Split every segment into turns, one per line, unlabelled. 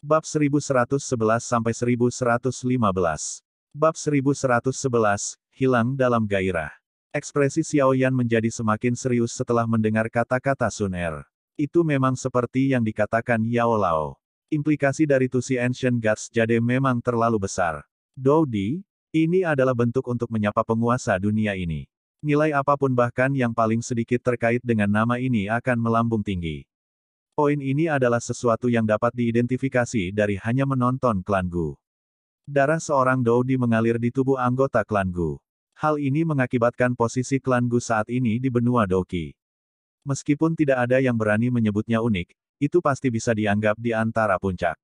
Bab 1111 sampai 1115. Bab 1111, hilang dalam gairah. Ekspresi Xiao Yan menjadi semakin serius setelah mendengar kata-kata Sun Er. Itu memang seperti yang dikatakan Yao Lao. Implikasi dari Tusi Ancient Gods Jade memang terlalu besar. Dodi, ini adalah bentuk untuk menyapa penguasa dunia ini. Nilai apapun bahkan yang paling sedikit terkait dengan nama ini akan melambung tinggi. Poin ini adalah sesuatu yang dapat diidentifikasi dari hanya menonton klan Gu. Darah seorang Doudi mengalir di tubuh anggota klan Gu. Hal ini mengakibatkan posisi klan Gu saat ini di benua Doki. Meskipun tidak ada yang berani menyebutnya unik, itu pasti bisa dianggap di antara puncak.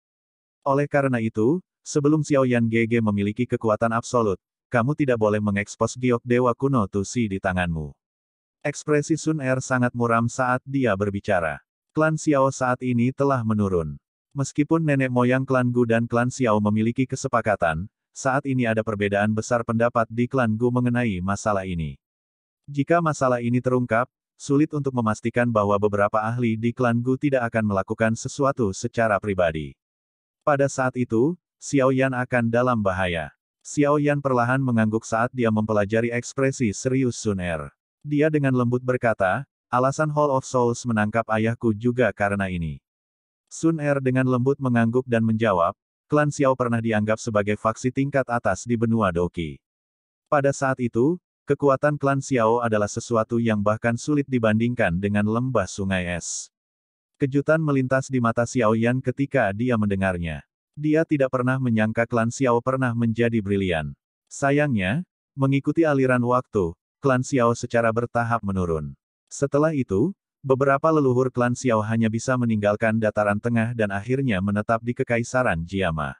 Oleh karena itu, sebelum Xiao Yan GG memiliki kekuatan absolut, kamu tidak boleh mengekspos giok dewa kuno Tusi di tanganmu. Ekspresi Sun Er sangat muram saat dia berbicara. Klan Xiao saat ini telah menurun. Meskipun nenek moyang klan Gu dan klan Xiao memiliki kesepakatan, saat ini ada perbedaan besar pendapat di klan Gu mengenai masalah ini. Jika masalah ini terungkap, sulit untuk memastikan bahwa beberapa ahli di klan Gu tidak akan melakukan sesuatu secara pribadi. Pada saat itu, Xiao Yan akan dalam bahaya. Xiao Yan perlahan mengangguk saat dia mempelajari ekspresi serius Sun Er. Dia dengan lembut berkata, Alasan Hall of Souls menangkap ayahku juga karena ini. Sun Er dengan lembut mengangguk dan menjawab, klan Xiao pernah dianggap sebagai faksi tingkat atas di benua Doki. Pada saat itu, kekuatan klan Xiao adalah sesuatu yang bahkan sulit dibandingkan dengan lembah sungai es. Kejutan melintas di mata Xiao Yan ketika dia mendengarnya. Dia tidak pernah menyangka klan Xiao pernah menjadi brilian. Sayangnya, mengikuti aliran waktu, klan Xiao secara bertahap menurun. Setelah itu, beberapa leluhur klan Xiao hanya bisa meninggalkan dataran tengah dan akhirnya menetap di Kekaisaran Jiama.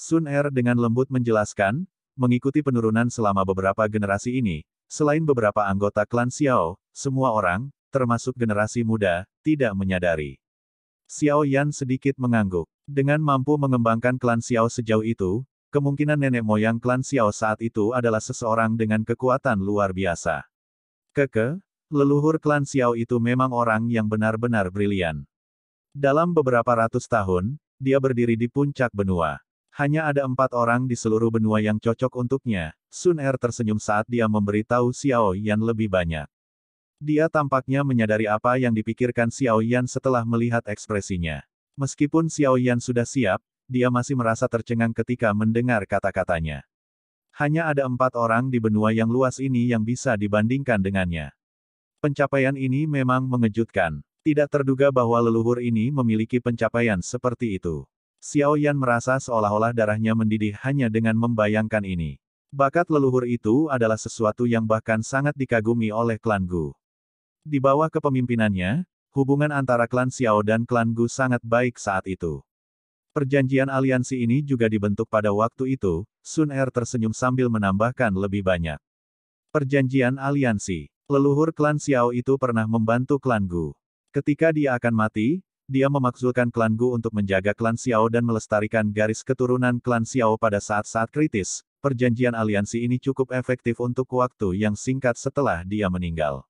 Sun Er dengan lembut menjelaskan, mengikuti penurunan selama beberapa generasi ini, selain beberapa anggota klan Xiao, semua orang, termasuk generasi muda, tidak menyadari. Xiao Yan sedikit mengangguk. Dengan mampu mengembangkan klan Xiao sejauh itu, kemungkinan nenek moyang klan Xiao saat itu adalah seseorang dengan kekuatan luar biasa. Keke, Leluhur klan Xiao itu memang orang yang benar-benar brilian. Dalam beberapa ratus tahun, dia berdiri di puncak benua. Hanya ada empat orang di seluruh benua yang cocok untuknya. Sun Er tersenyum saat dia memberitahu Xiao Yan lebih banyak. Dia tampaknya menyadari apa yang dipikirkan Xiao Yan setelah melihat ekspresinya. Meskipun Xiao Yan sudah siap, dia masih merasa tercengang ketika mendengar kata-katanya. Hanya ada empat orang di benua yang luas ini yang bisa dibandingkan dengannya. Pencapaian ini memang mengejutkan. Tidak terduga bahwa leluhur ini memiliki pencapaian seperti itu. Xiao Yan merasa seolah-olah darahnya mendidih hanya dengan membayangkan ini. Bakat leluhur itu adalah sesuatu yang bahkan sangat dikagumi oleh klan Gu. Di bawah kepemimpinannya, hubungan antara klan Xiao dan klan Gu sangat baik saat itu. Perjanjian aliansi ini juga dibentuk pada waktu itu, Sun Er tersenyum sambil menambahkan lebih banyak. Perjanjian aliansi Leluhur klan Xiao itu pernah membantu klan Gu. Ketika dia akan mati, dia memakzulkan klan Gu untuk menjaga klan Xiao dan melestarikan garis keturunan klan Xiao pada saat-saat kritis. Perjanjian aliansi ini cukup efektif untuk waktu yang singkat setelah dia meninggal.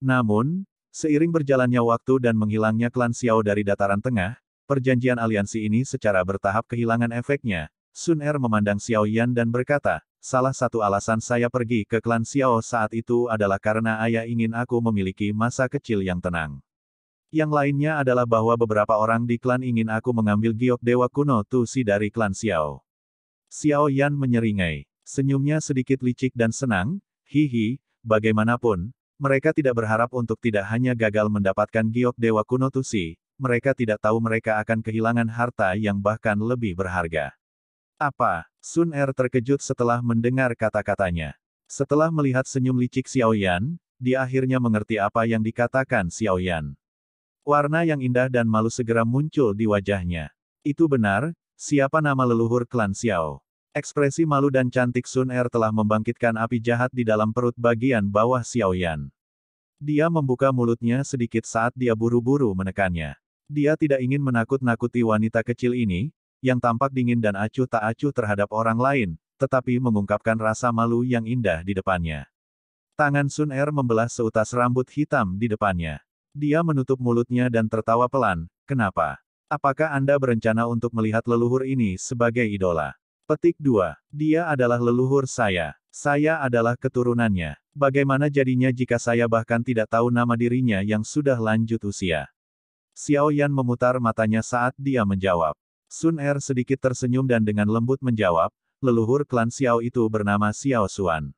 Namun, seiring berjalannya waktu dan menghilangnya klan Xiao dari dataran tengah, perjanjian aliansi ini secara bertahap kehilangan efeknya, Sun Er memandang Xiao Yan dan berkata, salah satu alasan saya pergi ke klan Xiao saat itu adalah karena ayah ingin aku memiliki masa kecil yang tenang. Yang lainnya adalah bahwa beberapa orang di klan ingin aku mengambil giok dewa kuno Tusi dari klan Xiao. Xiao Yan menyeringai. Senyumnya sedikit licik dan senang, hihi, bagaimanapun, mereka tidak berharap untuk tidak hanya gagal mendapatkan giok dewa kuno Tusi, mereka tidak tahu mereka akan kehilangan harta yang bahkan lebih berharga. Apa? Sun Er terkejut setelah mendengar kata-katanya. Setelah melihat senyum licik Xiao Yan, dia akhirnya mengerti apa yang dikatakan Xiao Yan. Warna yang indah dan malu segera muncul di wajahnya. Itu benar, siapa nama leluhur klan Xiao? Ekspresi malu dan cantik Sun Er telah membangkitkan api jahat di dalam perut bagian bawah Xiao Yan. Dia membuka mulutnya sedikit saat dia buru-buru menekannya. Dia tidak ingin menakut-nakuti wanita kecil ini, yang tampak dingin dan acuh tak acuh terhadap orang lain, tetapi mengungkapkan rasa malu yang indah di depannya. Tangan Sun Er membelah seutas rambut hitam di depannya. Dia menutup mulutnya dan tertawa pelan, kenapa? Apakah Anda berencana untuk melihat leluhur ini sebagai idola? Petik 2. Dia adalah leluhur saya. Saya adalah keturunannya. Bagaimana jadinya jika saya bahkan tidak tahu nama dirinya yang sudah lanjut usia? Xiao Yan memutar matanya saat dia menjawab. Sun Er sedikit tersenyum dan dengan lembut menjawab, leluhur klan Xiao itu bernama Xiao Xuan.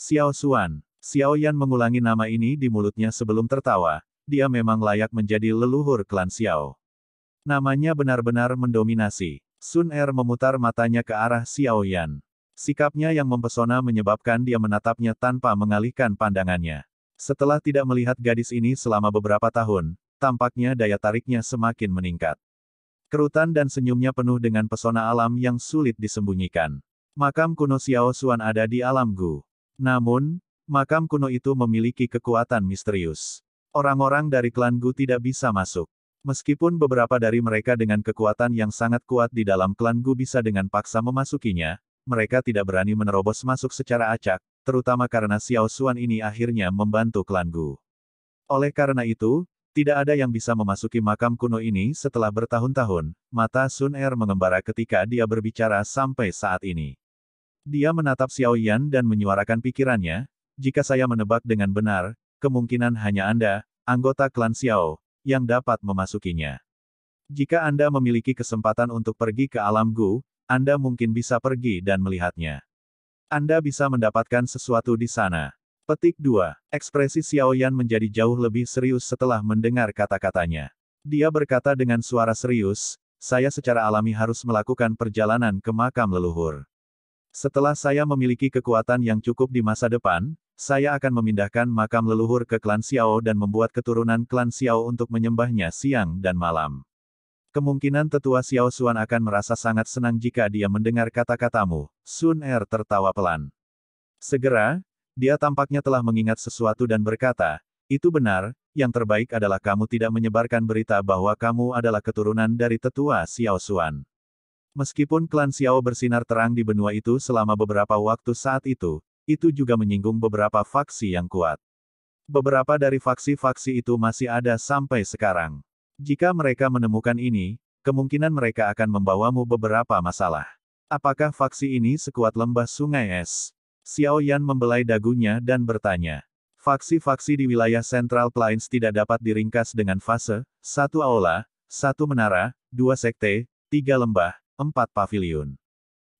Xiao Xuan, Xiao Yan mengulangi nama ini di mulutnya sebelum tertawa, dia memang layak menjadi leluhur klan Xiao. Namanya benar-benar mendominasi. Sun Er memutar matanya ke arah Xiao Yan. Sikapnya yang mempesona menyebabkan dia menatapnya tanpa mengalihkan pandangannya. Setelah tidak melihat gadis ini selama beberapa tahun, tampaknya daya tariknya semakin meningkat. Kerutan dan senyumnya penuh dengan pesona alam yang sulit disembunyikan. Makam kuno Xiao Xuan ada di alam Gu. Namun, makam kuno itu memiliki kekuatan misterius. Orang-orang dari klan Gu tidak bisa masuk. Meskipun beberapa dari mereka dengan kekuatan yang sangat kuat di dalam klan Gu bisa dengan paksa memasukinya, mereka tidak berani menerobos masuk secara acak, terutama karena Xiao Xuan ini akhirnya membantu klan Gu. Oleh karena itu, tidak ada yang bisa memasuki makam kuno ini setelah bertahun-tahun, mata Sun Er mengembara ketika dia berbicara sampai saat ini. Dia menatap Xiao Yan dan menyuarakan pikirannya, jika saya menebak dengan benar, kemungkinan hanya Anda, anggota klan Xiao, yang dapat memasukinya. Jika Anda memiliki kesempatan untuk pergi ke alam Gu, Anda mungkin bisa pergi dan melihatnya. Anda bisa mendapatkan sesuatu di sana. Petik 2. Ekspresi Xiao Yan menjadi jauh lebih serius setelah mendengar kata-katanya. Dia berkata dengan suara serius, saya secara alami harus melakukan perjalanan ke makam leluhur. Setelah saya memiliki kekuatan yang cukup di masa depan, saya akan memindahkan makam leluhur ke klan Xiao dan membuat keturunan klan Xiao untuk menyembahnya siang dan malam. Kemungkinan tetua Xiao Xuan akan merasa sangat senang jika dia mendengar kata-katamu. Sun Er tertawa pelan. Segera, dia tampaknya telah mengingat sesuatu dan berkata, itu benar, yang terbaik adalah kamu tidak menyebarkan berita bahwa kamu adalah keturunan dari tetua Xiao Xuan. Meskipun klan Xiao bersinar terang di benua itu selama beberapa waktu saat itu, itu juga menyinggung beberapa faksi yang kuat. Beberapa dari faksi-faksi itu masih ada sampai sekarang. Jika mereka menemukan ini, kemungkinan mereka akan membawamu beberapa masalah. Apakah faksi ini sekuat lembah sungai es? Xiao Yan membelai dagunya dan bertanya. Faksi-faksi di wilayah Central Plains tidak dapat diringkas dengan fase, satu aula, satu menara, dua sekte, tiga lembah, empat pavilion.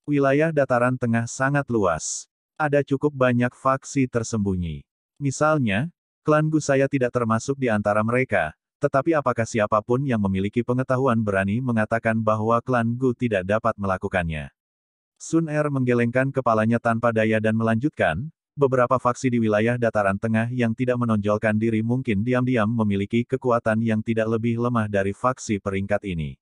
Wilayah dataran tengah sangat luas. Ada cukup banyak faksi tersembunyi. Misalnya, klan Gu saya tidak termasuk di antara mereka, tetapi apakah siapapun yang memiliki pengetahuan berani mengatakan bahwa klan Gu tidak dapat melakukannya? Sun Er menggelengkan kepalanya tanpa daya dan melanjutkan, beberapa faksi di wilayah dataran tengah yang tidak menonjolkan diri mungkin diam-diam memiliki kekuatan yang tidak lebih lemah dari faksi peringkat ini.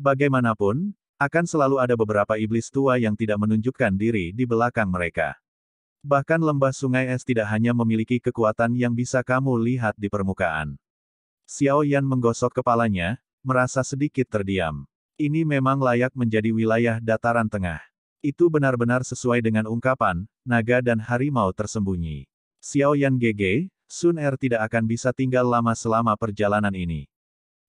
Bagaimanapun, akan selalu ada beberapa iblis tua yang tidak menunjukkan diri di belakang mereka. Bahkan lembah sungai es tidak hanya memiliki kekuatan yang bisa kamu lihat di permukaan. Xiao Yan menggosok kepalanya, merasa sedikit terdiam. Ini memang layak menjadi wilayah dataran tengah. Itu benar-benar sesuai dengan ungkapan, naga dan harimau tersembunyi. Xiao Yan GG, Sun Er tidak akan bisa tinggal lama selama perjalanan ini.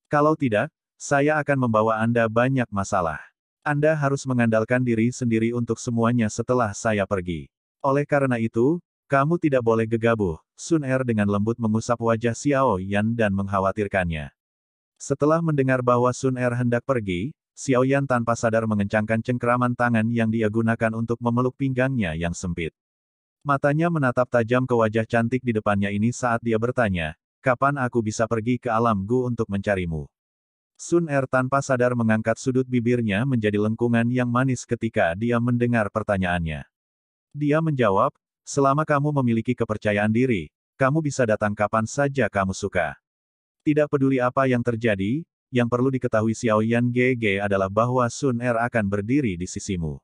Kalau tidak, saya akan membawa Anda banyak masalah. Anda harus mengandalkan diri sendiri untuk semuanya setelah saya pergi. Oleh karena itu, kamu tidak boleh gegabah, Sun Er dengan lembut mengusap wajah Xiao Yan dan mengkhawatirkannya. Setelah mendengar bahwa Sun Er hendak pergi, Xiao Yan tanpa sadar mengencangkan cengkeraman tangan yang dia gunakan untuk memeluk pinggangnya yang sempit. Matanya menatap tajam ke wajah cantik di depannya ini saat dia bertanya, kapan aku bisa pergi ke alam gu untuk mencarimu? Sun Er tanpa sadar mengangkat sudut bibirnya menjadi lengkungan yang manis ketika dia mendengar pertanyaannya. Dia menjawab, selama kamu memiliki kepercayaan diri, kamu bisa datang kapan saja kamu suka. Tidak peduli apa yang terjadi, yang perlu diketahui Xiao Yan GG adalah bahwa Sun Er akan berdiri di sisimu.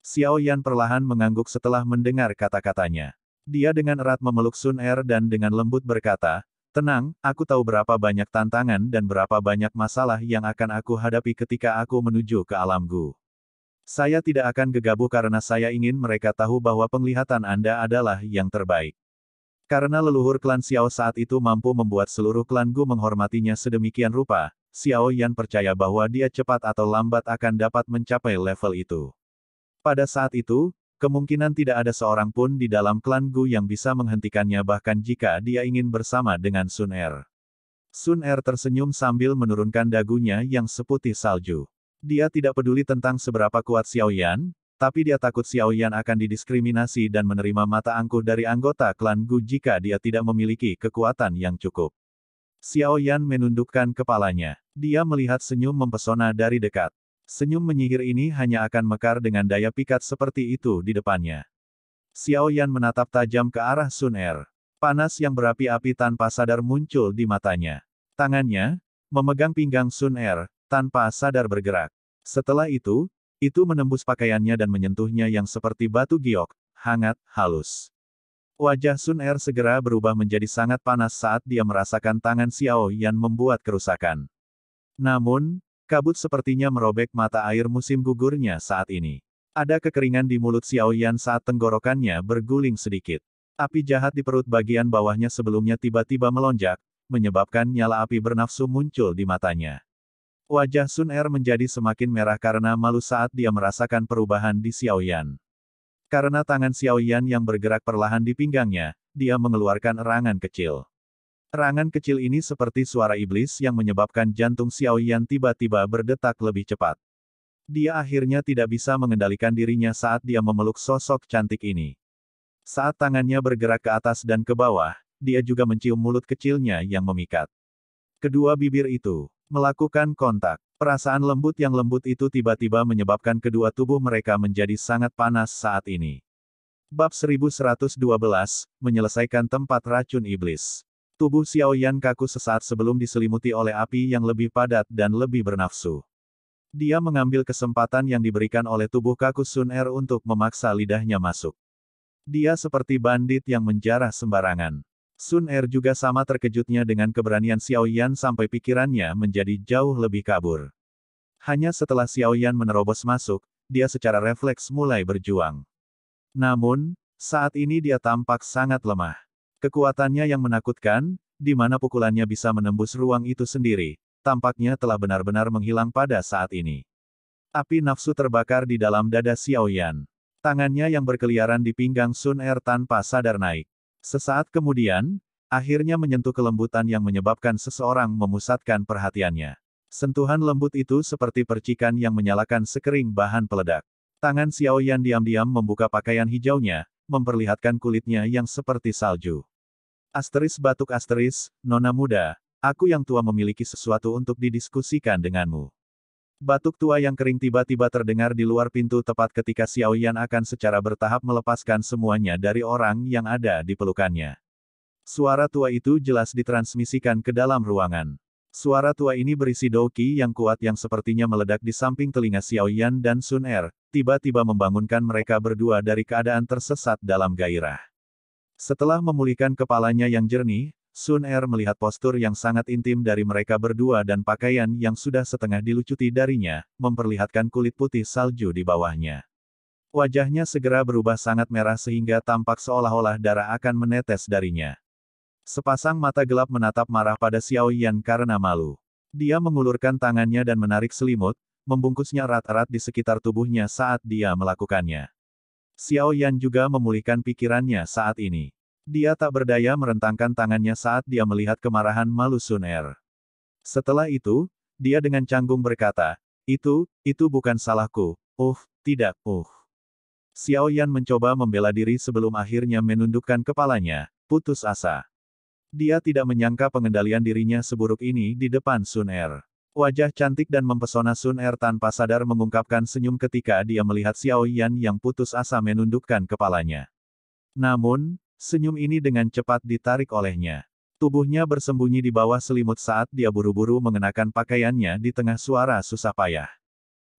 Xiao Yan perlahan mengangguk setelah mendengar kata-katanya. Dia dengan erat memeluk Sun Er dan dengan lembut berkata, Tenang, aku tahu berapa banyak tantangan dan berapa banyak masalah yang akan aku hadapi ketika aku menuju ke alam Gu. Saya tidak akan gegabah karena saya ingin mereka tahu bahwa penglihatan Anda adalah yang terbaik. Karena leluhur klan Xiao saat itu mampu membuat seluruh klan Gu menghormatinya sedemikian rupa, Xiao Yan percaya bahwa dia cepat atau lambat akan dapat mencapai level itu. Pada saat itu, kemungkinan tidak ada seorang pun di dalam klan Gu yang bisa menghentikannya bahkan jika dia ingin bersama dengan Sun Er. Sun Er tersenyum sambil menurunkan dagunya yang seputih salju. Dia tidak peduli tentang seberapa kuat Xiao Yan, tapi dia takut Xiao Yan akan didiskriminasi dan menerima mata angkuh dari anggota klan Gu jika dia tidak memiliki kekuatan yang cukup. Xiao Yan menundukkan kepalanya. Dia melihat senyum mempesona dari dekat. Senyum menyihir ini hanya akan mekar dengan daya pikat seperti itu di depannya. Xiao Yan menatap tajam ke arah Sun Er. Panas yang berapi-api tanpa sadar muncul di matanya. Tangannya, memegang pinggang Sun Er, tanpa sadar bergerak. Setelah itu, itu menembus pakaiannya dan menyentuhnya yang seperti batu giok, hangat, halus. Wajah Sun Er segera berubah menjadi sangat panas saat dia merasakan tangan Xiao Yan membuat kerusakan. Namun, kabut sepertinya merobek mata air musim gugurnya saat ini. Ada kekeringan di mulut Xiao Yan saat tenggorokannya berguling sedikit. Api jahat di perut bagian bawahnya sebelumnya tiba-tiba melonjak, menyebabkan nyala api bernafsu muncul di matanya. Wajah Sun Er menjadi semakin merah karena malu saat dia merasakan perubahan di Xiao Yan. Karena tangan Xiao Yan yang bergerak perlahan di pinggangnya, dia mengeluarkan erangan kecil. Serangan kecil ini seperti suara iblis yang menyebabkan jantung Xiao Yan tiba-tiba berdetak lebih cepat. Dia akhirnya tidak bisa mengendalikan dirinya saat dia memeluk sosok cantik ini. Saat tangannya bergerak ke atas dan ke bawah, dia juga mencium mulut kecilnya yang memikat. Kedua bibir itu melakukan kontak. Perasaan lembut yang lembut itu tiba-tiba menyebabkan kedua tubuh mereka menjadi sangat panas saat ini. Bab 1112, menyelesaikan tempat racun iblis. Tubuh Xiao Yan kaku sesaat sebelum diselimuti oleh api yang lebih padat dan lebih bernafsu. Dia mengambil kesempatan yang diberikan oleh tubuh kaku Sun Er untuk memaksa lidahnya masuk. Dia seperti bandit yang menjarah sembarangan. Sun Er juga sama terkejutnya dengan keberanian Xiao Yan sampai pikirannya menjadi jauh lebih kabur. Hanya setelah Xiao Yan menerobos masuk, dia secara refleks mulai berjuang. Namun, saat ini dia tampak sangat lemah. Kekuatannya yang menakutkan, di mana pukulannya bisa menembus ruang itu sendiri, tampaknya telah benar-benar menghilang pada saat ini. Api nafsu terbakar di dalam dada Xiaoyan. Tangannya yang berkeliaran di pinggang Sun Er tanpa sadar naik. Sesaat kemudian, akhirnya menyentuh kelembutan yang menyebabkan seseorang memusatkan perhatiannya. Sentuhan lembut itu seperti percikan yang menyalakan sekering bahan peledak. Tangan Xiaoyan diam-diam membuka pakaian hijaunya, memperlihatkan kulitnya yang seperti salju. Asteris batuk asteris, nona muda, aku yang tua memiliki sesuatu untuk didiskusikan denganmu. Batuk tua yang kering tiba-tiba terdengar di luar pintu tepat ketika Xiao Yan akan secara bertahap melepaskan semuanya dari orang yang ada di pelukannya. Suara tua itu jelas ditransmisikan ke dalam ruangan. Suara tua ini berisi doki yang kuat yang sepertinya meledak di samping telinga Xiao Yan dan Sun Er, tiba-tiba membangunkan mereka berdua dari keadaan tersesat dalam gairah. Setelah memulihkan kepalanya yang jernih, Sun Er melihat postur yang sangat intim dari mereka berdua dan pakaian yang sudah setengah dilucuti darinya, memperlihatkan kulit putih salju di bawahnya. Wajahnya segera berubah sangat merah sehingga tampak seolah-olah darah akan menetes darinya. Sepasang mata gelap menatap marah pada Xiao Yan karena malu. Dia mengulurkan tangannya dan menarik selimut, membungkusnya erat-erat di sekitar tubuhnya saat dia melakukannya. Xiao Yan juga memulihkan pikirannya saat ini. Dia tak berdaya merentangkan tangannya saat dia melihat kemarahan Malu Sun Er. Setelah itu, dia dengan canggung berkata, itu, itu bukan salahku, uh, tidak, uh. Xiao Yan mencoba membela diri sebelum akhirnya menundukkan kepalanya, putus asa. Dia tidak menyangka pengendalian dirinya seburuk ini di depan Sun Er. Wajah cantik dan mempesona Sun Er tanpa sadar mengungkapkan senyum ketika dia melihat Xiao Yan yang putus asa menundukkan kepalanya. Namun, senyum ini dengan cepat ditarik olehnya. Tubuhnya bersembunyi di bawah selimut saat dia buru-buru mengenakan pakaiannya di tengah suara susah payah.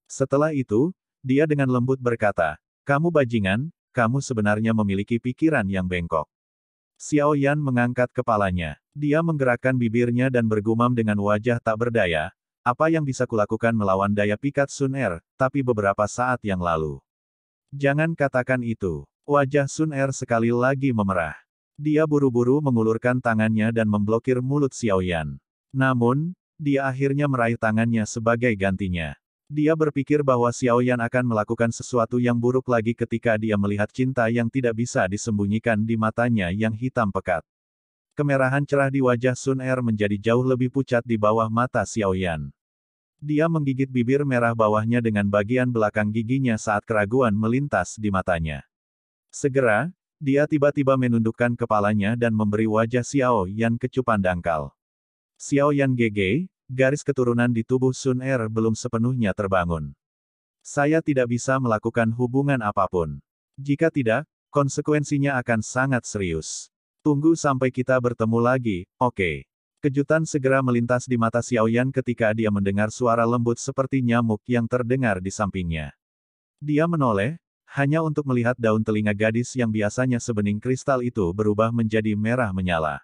Setelah itu, dia dengan lembut berkata, Kamu bajingan, kamu sebenarnya memiliki pikiran yang bengkok. Xiao Yan mengangkat kepalanya. Dia menggerakkan bibirnya dan bergumam dengan wajah tak berdaya, apa yang bisa kulakukan melawan daya pikat Sun Er, tapi beberapa saat yang lalu. Jangan katakan itu. Wajah Sun Er sekali lagi memerah. Dia buru-buru mengulurkan tangannya dan memblokir mulut Xiao Yan. Namun, dia akhirnya meraih tangannya sebagai gantinya. Dia berpikir bahwa Xiao Yan akan melakukan sesuatu yang buruk lagi ketika dia melihat cinta yang tidak bisa disembunyikan di matanya yang hitam pekat. Kemerahan cerah di wajah Sun Er menjadi jauh lebih pucat di bawah mata Xiao Yan. Dia menggigit bibir merah bawahnya dengan bagian belakang giginya saat keraguan melintas di matanya. Segera, dia tiba-tiba menundukkan kepalanya dan memberi wajah Xiao Yan kecupan dangkal. Xiao Yan GG, garis keturunan di tubuh Sun Er belum sepenuhnya terbangun. Saya tidak bisa melakukan hubungan apapun. Jika tidak, konsekuensinya akan sangat serius. Tunggu sampai kita bertemu lagi, oke. Okay. Kejutan segera melintas di mata Xiaoyan ketika dia mendengar suara lembut seperti nyamuk yang terdengar di sampingnya. Dia menoleh, hanya untuk melihat daun telinga gadis yang biasanya sebening kristal itu berubah menjadi merah menyala.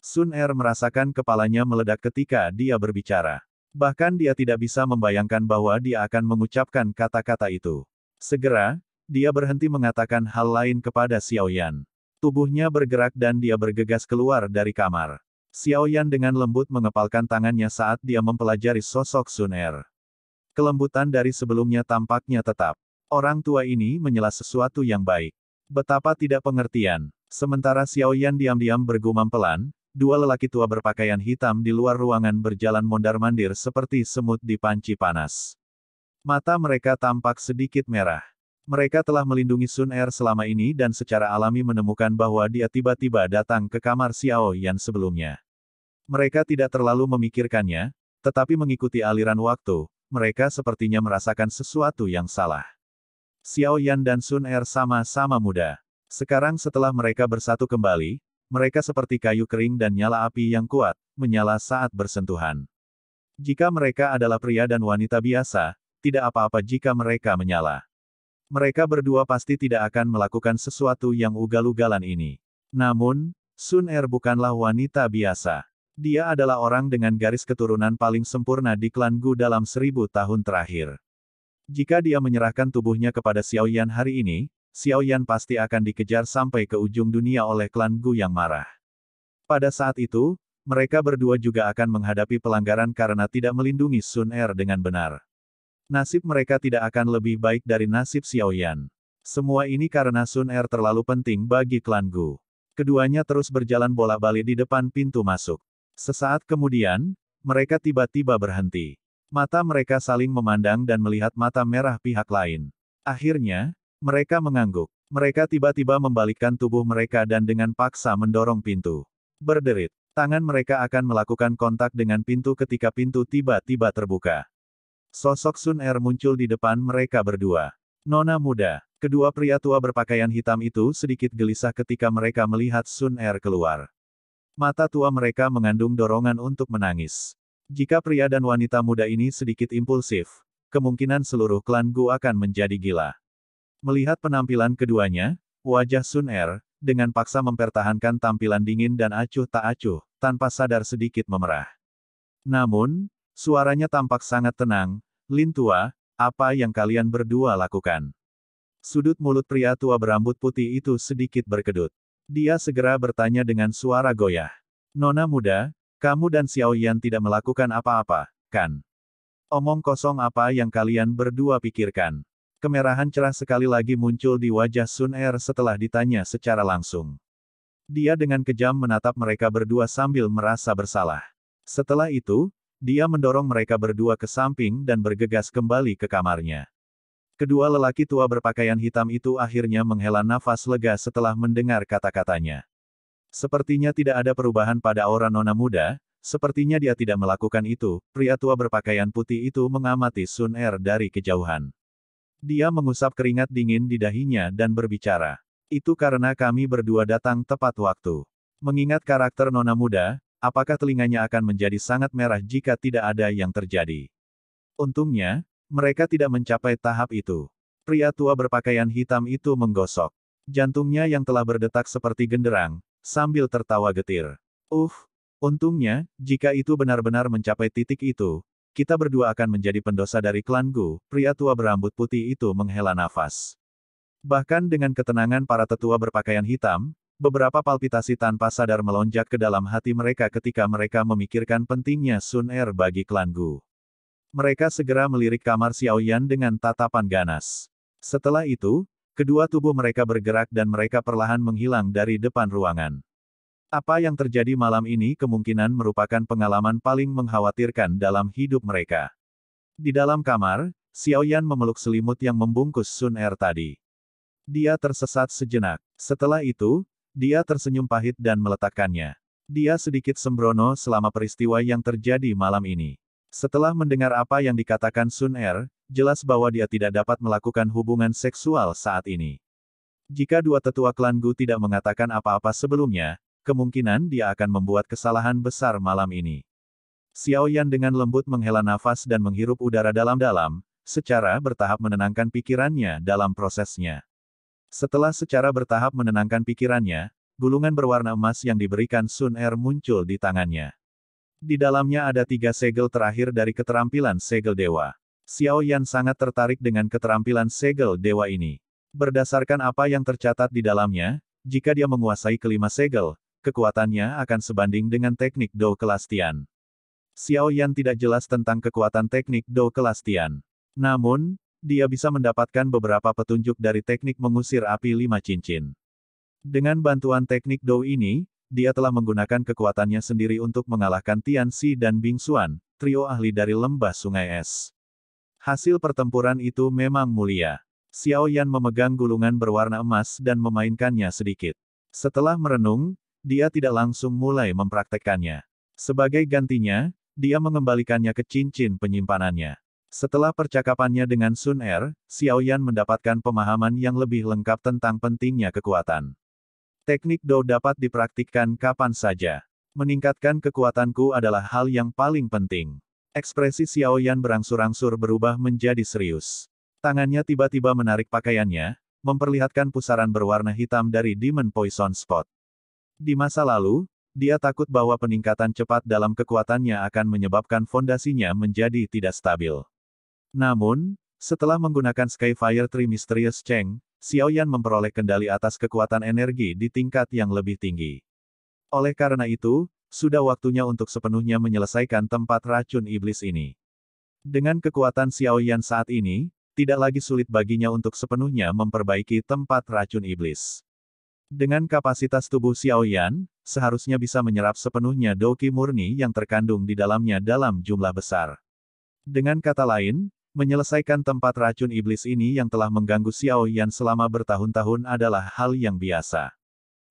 Sun Er merasakan kepalanya meledak ketika dia berbicara. Bahkan dia tidak bisa membayangkan bahwa dia akan mengucapkan kata-kata itu. Segera, dia berhenti mengatakan hal lain kepada Xiaoyan. Tubuhnya bergerak dan dia bergegas keluar dari kamar. Xiao Yan dengan lembut mengepalkan tangannya saat dia mempelajari sosok Sun Er. Kelembutan dari sebelumnya tampaknya tetap. Orang tua ini menyela sesuatu yang baik. Betapa tidak pengertian. Sementara Xiao Yan diam-diam bergumam pelan, dua lelaki tua berpakaian hitam di luar ruangan berjalan mondar-mandir seperti semut di panci panas. Mata mereka tampak sedikit merah. Mereka telah melindungi Sun Er selama ini dan secara alami menemukan bahwa dia tiba-tiba datang ke kamar Xiao Yan sebelumnya. Mereka tidak terlalu memikirkannya, tetapi mengikuti aliran waktu, mereka sepertinya merasakan sesuatu yang salah. Xiao Yan dan Sun Er sama-sama muda. Sekarang setelah mereka bersatu kembali, mereka seperti kayu kering dan nyala api yang kuat, menyala saat bersentuhan. Jika mereka adalah pria dan wanita biasa, tidak apa-apa jika mereka menyala. Mereka berdua pasti tidak akan melakukan sesuatu yang ugal-ugalan ini. Namun, Sun Er bukanlah wanita biasa. Dia adalah orang dengan garis keturunan paling sempurna di klan Gu dalam seribu tahun terakhir. Jika dia menyerahkan tubuhnya kepada Xiao Yan hari ini, Xiao Yan pasti akan dikejar sampai ke ujung dunia oleh klan Gu yang marah. Pada saat itu, mereka berdua juga akan menghadapi pelanggaran karena tidak melindungi Sun Er dengan benar. Nasib mereka tidak akan lebih baik dari nasib Xiao Yan. Semua ini karena Sun Er terlalu penting bagi klan Gu. Keduanya terus berjalan bola-balik di depan pintu masuk. Sesaat kemudian, mereka tiba-tiba berhenti. Mata mereka saling memandang dan melihat mata merah pihak lain. Akhirnya, mereka mengangguk. Mereka tiba-tiba membalikkan tubuh mereka dan dengan paksa mendorong pintu. Berderit, tangan mereka akan melakukan kontak dengan pintu ketika pintu tiba-tiba terbuka. Sosok Sun Er muncul di depan mereka berdua. Nona muda, kedua pria tua berpakaian hitam itu sedikit gelisah ketika mereka melihat Sun Er keluar. Mata tua mereka mengandung dorongan untuk menangis. Jika pria dan wanita muda ini sedikit impulsif, kemungkinan seluruh klan Gu akan menjadi gila. Melihat penampilan keduanya, wajah Sun Er, dengan paksa mempertahankan tampilan dingin dan acuh tak acuh, tanpa sadar sedikit memerah. Namun, Suaranya tampak sangat tenang, Lin tua, apa yang kalian berdua lakukan? Sudut mulut pria tua berambut putih itu sedikit berkedut. Dia segera bertanya dengan suara goyah. Nona muda, kamu dan Xiao Yan tidak melakukan apa-apa, kan? Omong kosong apa yang kalian berdua pikirkan? Kemerahan cerah sekali lagi muncul di wajah Sun Er setelah ditanya secara langsung. Dia dengan kejam menatap mereka berdua sambil merasa bersalah. Setelah itu, dia mendorong mereka berdua ke samping dan bergegas kembali ke kamarnya. Kedua lelaki tua berpakaian hitam itu akhirnya menghela nafas lega setelah mendengar kata-katanya. Sepertinya tidak ada perubahan pada aura nona muda, sepertinya dia tidak melakukan itu, pria tua berpakaian putih itu mengamati Sun Er dari kejauhan. Dia mengusap keringat dingin di dahinya dan berbicara. Itu karena kami berdua datang tepat waktu. Mengingat karakter nona muda, apakah telinganya akan menjadi sangat merah jika tidak ada yang terjadi. Untungnya, mereka tidak mencapai tahap itu. Pria tua berpakaian hitam itu menggosok. Jantungnya yang telah berdetak seperti genderang, sambil tertawa getir. Uh, untungnya, jika itu benar-benar mencapai titik itu, kita berdua akan menjadi pendosa dari klan Gu, pria tua berambut putih itu menghela nafas. Bahkan dengan ketenangan para tetua berpakaian hitam, beberapa palpitasi tanpa sadar melonjak ke dalam hati mereka ketika mereka memikirkan pentingnya Sun Er bagi klan Gu. Mereka segera melirik kamar Xiao Yan dengan tatapan ganas. Setelah itu, kedua tubuh mereka bergerak dan mereka perlahan menghilang dari depan ruangan. Apa yang terjadi malam ini kemungkinan merupakan pengalaman paling mengkhawatirkan dalam hidup mereka. Di dalam kamar, Xiao Yan memeluk selimut yang membungkus Sun Er tadi. Dia tersesat sejenak. Setelah itu, dia tersenyum pahit dan meletakkannya. Dia sedikit sembrono selama peristiwa yang terjadi malam ini. Setelah mendengar apa yang dikatakan Sun Er, jelas bahwa dia tidak dapat melakukan hubungan seksual saat ini. Jika dua tetua klan Gu tidak mengatakan apa-apa sebelumnya, kemungkinan dia akan membuat kesalahan besar malam ini. Xiao Yan dengan lembut menghela nafas dan menghirup udara dalam-dalam, secara bertahap menenangkan pikirannya dalam prosesnya. Setelah secara bertahap menenangkan pikirannya, gulungan berwarna emas yang diberikan Sun Er muncul di tangannya. Di dalamnya ada tiga segel terakhir dari keterampilan segel dewa. Xiao Yan sangat tertarik dengan keterampilan segel dewa ini. Berdasarkan apa yang tercatat di dalamnya, jika dia menguasai kelima segel, kekuatannya akan sebanding dengan teknik Dou kelas Tian. Xiao Yan tidak jelas tentang kekuatan teknik Dou kelas Namun, dia bisa mendapatkan beberapa petunjuk dari teknik mengusir api lima cincin. Dengan bantuan teknik Dou ini, dia telah menggunakan kekuatannya sendiri untuk mengalahkan Tian Xi dan Bing Xuan, trio ahli dari lembah sungai es. Hasil pertempuran itu memang mulia. Xiao Yan memegang gulungan berwarna emas dan memainkannya sedikit. Setelah merenung, dia tidak langsung mulai mempraktekkannya. Sebagai gantinya, dia mengembalikannya ke cincin penyimpanannya. Setelah percakapannya dengan Sun Er, Xiao Yan mendapatkan pemahaman yang lebih lengkap tentang pentingnya kekuatan. Teknik Do dapat dipraktikkan kapan saja. Meningkatkan kekuatanku adalah hal yang paling penting. Ekspresi Xiao Yan berangsur-angsur berubah menjadi serius. Tangannya tiba-tiba menarik pakaiannya, memperlihatkan pusaran berwarna hitam dari Demon Poison Spot. Di masa lalu, dia takut bahwa peningkatan cepat dalam kekuatannya akan menyebabkan fondasinya menjadi tidak stabil. Namun, setelah menggunakan Skyfire Tree Mysterious Cheng, Xiao Yan memperoleh kendali atas kekuatan energi di tingkat yang lebih tinggi. Oleh karena itu, sudah waktunya untuk sepenuhnya menyelesaikan tempat racun iblis ini. Dengan kekuatan Xiao Yan saat ini, tidak lagi sulit baginya untuk sepenuhnya memperbaiki tempat racun iblis. Dengan kapasitas tubuh Xiao Yan, seharusnya bisa menyerap sepenuhnya doki murni yang terkandung di dalamnya dalam jumlah besar. Dengan kata lain, menyelesaikan tempat racun iblis ini yang telah mengganggu Xiao Yan selama bertahun-tahun adalah hal yang biasa.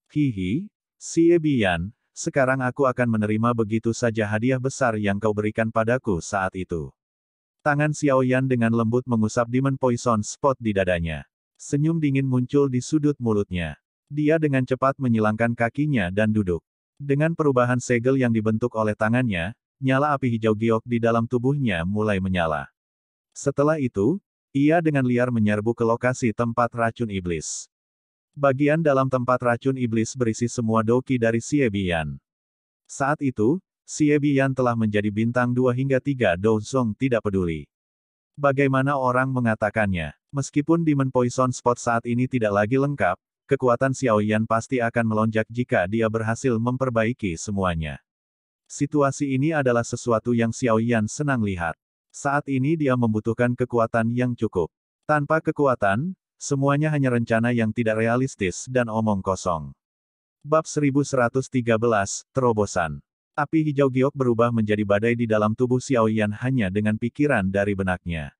Hihi, Si Ebian, sekarang aku akan menerima begitu saja hadiah besar yang kau berikan padaku saat itu. Tangan Xiao Yan dengan lembut mengusap Demon Poison Spot di dadanya. Senyum dingin muncul di sudut mulutnya. Dia dengan cepat menyilangkan kakinya dan duduk. Dengan perubahan segel yang dibentuk oleh tangannya, nyala api hijau giok di dalam tubuhnya mulai menyala. Setelah itu, ia dengan liar menyerbu ke lokasi tempat racun iblis. Bagian dalam tempat racun iblis berisi semua doki dari Bian. Saat itu, Bian telah menjadi bintang 2 hingga 3 Dozong tidak peduli. Bagaimana orang mengatakannya, meskipun Demon Poison Spot saat ini tidak lagi lengkap, kekuatan Xiao Yan pasti akan melonjak jika dia berhasil memperbaiki semuanya. Situasi ini adalah sesuatu yang Xiao Yan senang lihat. Saat ini dia membutuhkan kekuatan yang cukup. Tanpa kekuatan, semuanya hanya rencana yang tidak realistis dan omong kosong. Bab 1113, Terobosan. Api hijau giok berubah menjadi badai di dalam tubuh Xiao Yan hanya dengan pikiran dari benaknya.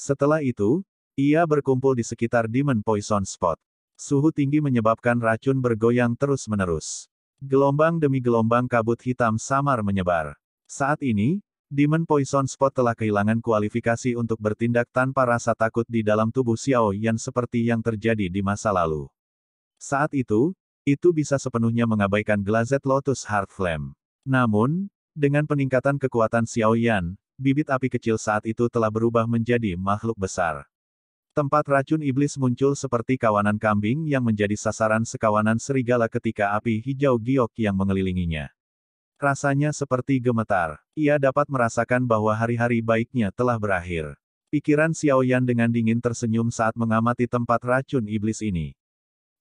Setelah itu, ia berkumpul di sekitar Demon Poison Spot. Suhu tinggi menyebabkan racun bergoyang terus-menerus. Gelombang demi gelombang kabut hitam samar menyebar. Saat ini, Demon Poison Spot telah kehilangan kualifikasi untuk bertindak tanpa rasa takut di dalam tubuh Xiao Yan seperti yang terjadi di masa lalu. Saat itu, itu bisa sepenuhnya mengabaikan Glazed Lotus Heart Flame. Namun, dengan peningkatan kekuatan Xiao Yan, bibit api kecil saat itu telah berubah menjadi makhluk besar. Tempat racun iblis muncul seperti kawanan kambing yang menjadi sasaran sekawanan serigala ketika api hijau giok yang mengelilinginya. Rasanya seperti gemetar. Ia dapat merasakan bahwa hari-hari baiknya telah berakhir. Pikiran Xiao Yan dengan dingin tersenyum saat mengamati tempat racun iblis ini.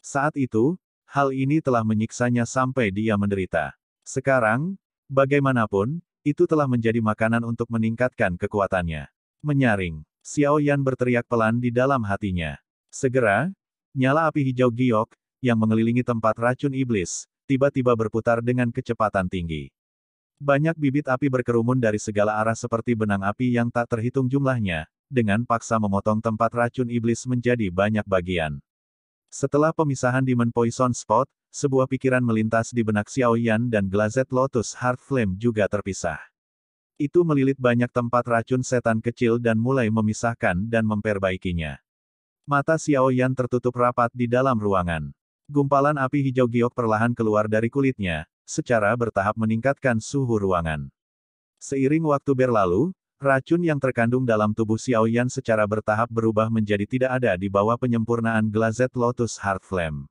Saat itu, hal ini telah menyiksanya sampai dia menderita. Sekarang, bagaimanapun, itu telah menjadi makanan untuk meningkatkan kekuatannya. Menyaring, Xiao Yan berteriak pelan di dalam hatinya. Segera, nyala api hijau giok, yang mengelilingi tempat racun iblis, tiba-tiba berputar dengan kecepatan tinggi. Banyak bibit api berkerumun dari segala arah seperti benang api yang tak terhitung jumlahnya, dengan paksa memotong tempat racun iblis menjadi banyak bagian. Setelah pemisahan Demon Poison Spot, sebuah pikiran melintas di benak Xiao Yan dan Glazet Lotus Heart Flame juga terpisah. Itu melilit banyak tempat racun setan kecil dan mulai memisahkan dan memperbaikinya. Mata Xiao Yan tertutup rapat di dalam ruangan. Gumpalan api hijau giok perlahan keluar dari kulitnya, secara bertahap meningkatkan suhu ruangan. Seiring waktu berlalu, racun yang terkandung dalam tubuh Xiao Yan secara bertahap berubah menjadi tidak ada di bawah penyempurnaan Glazed Lotus Heart Flame.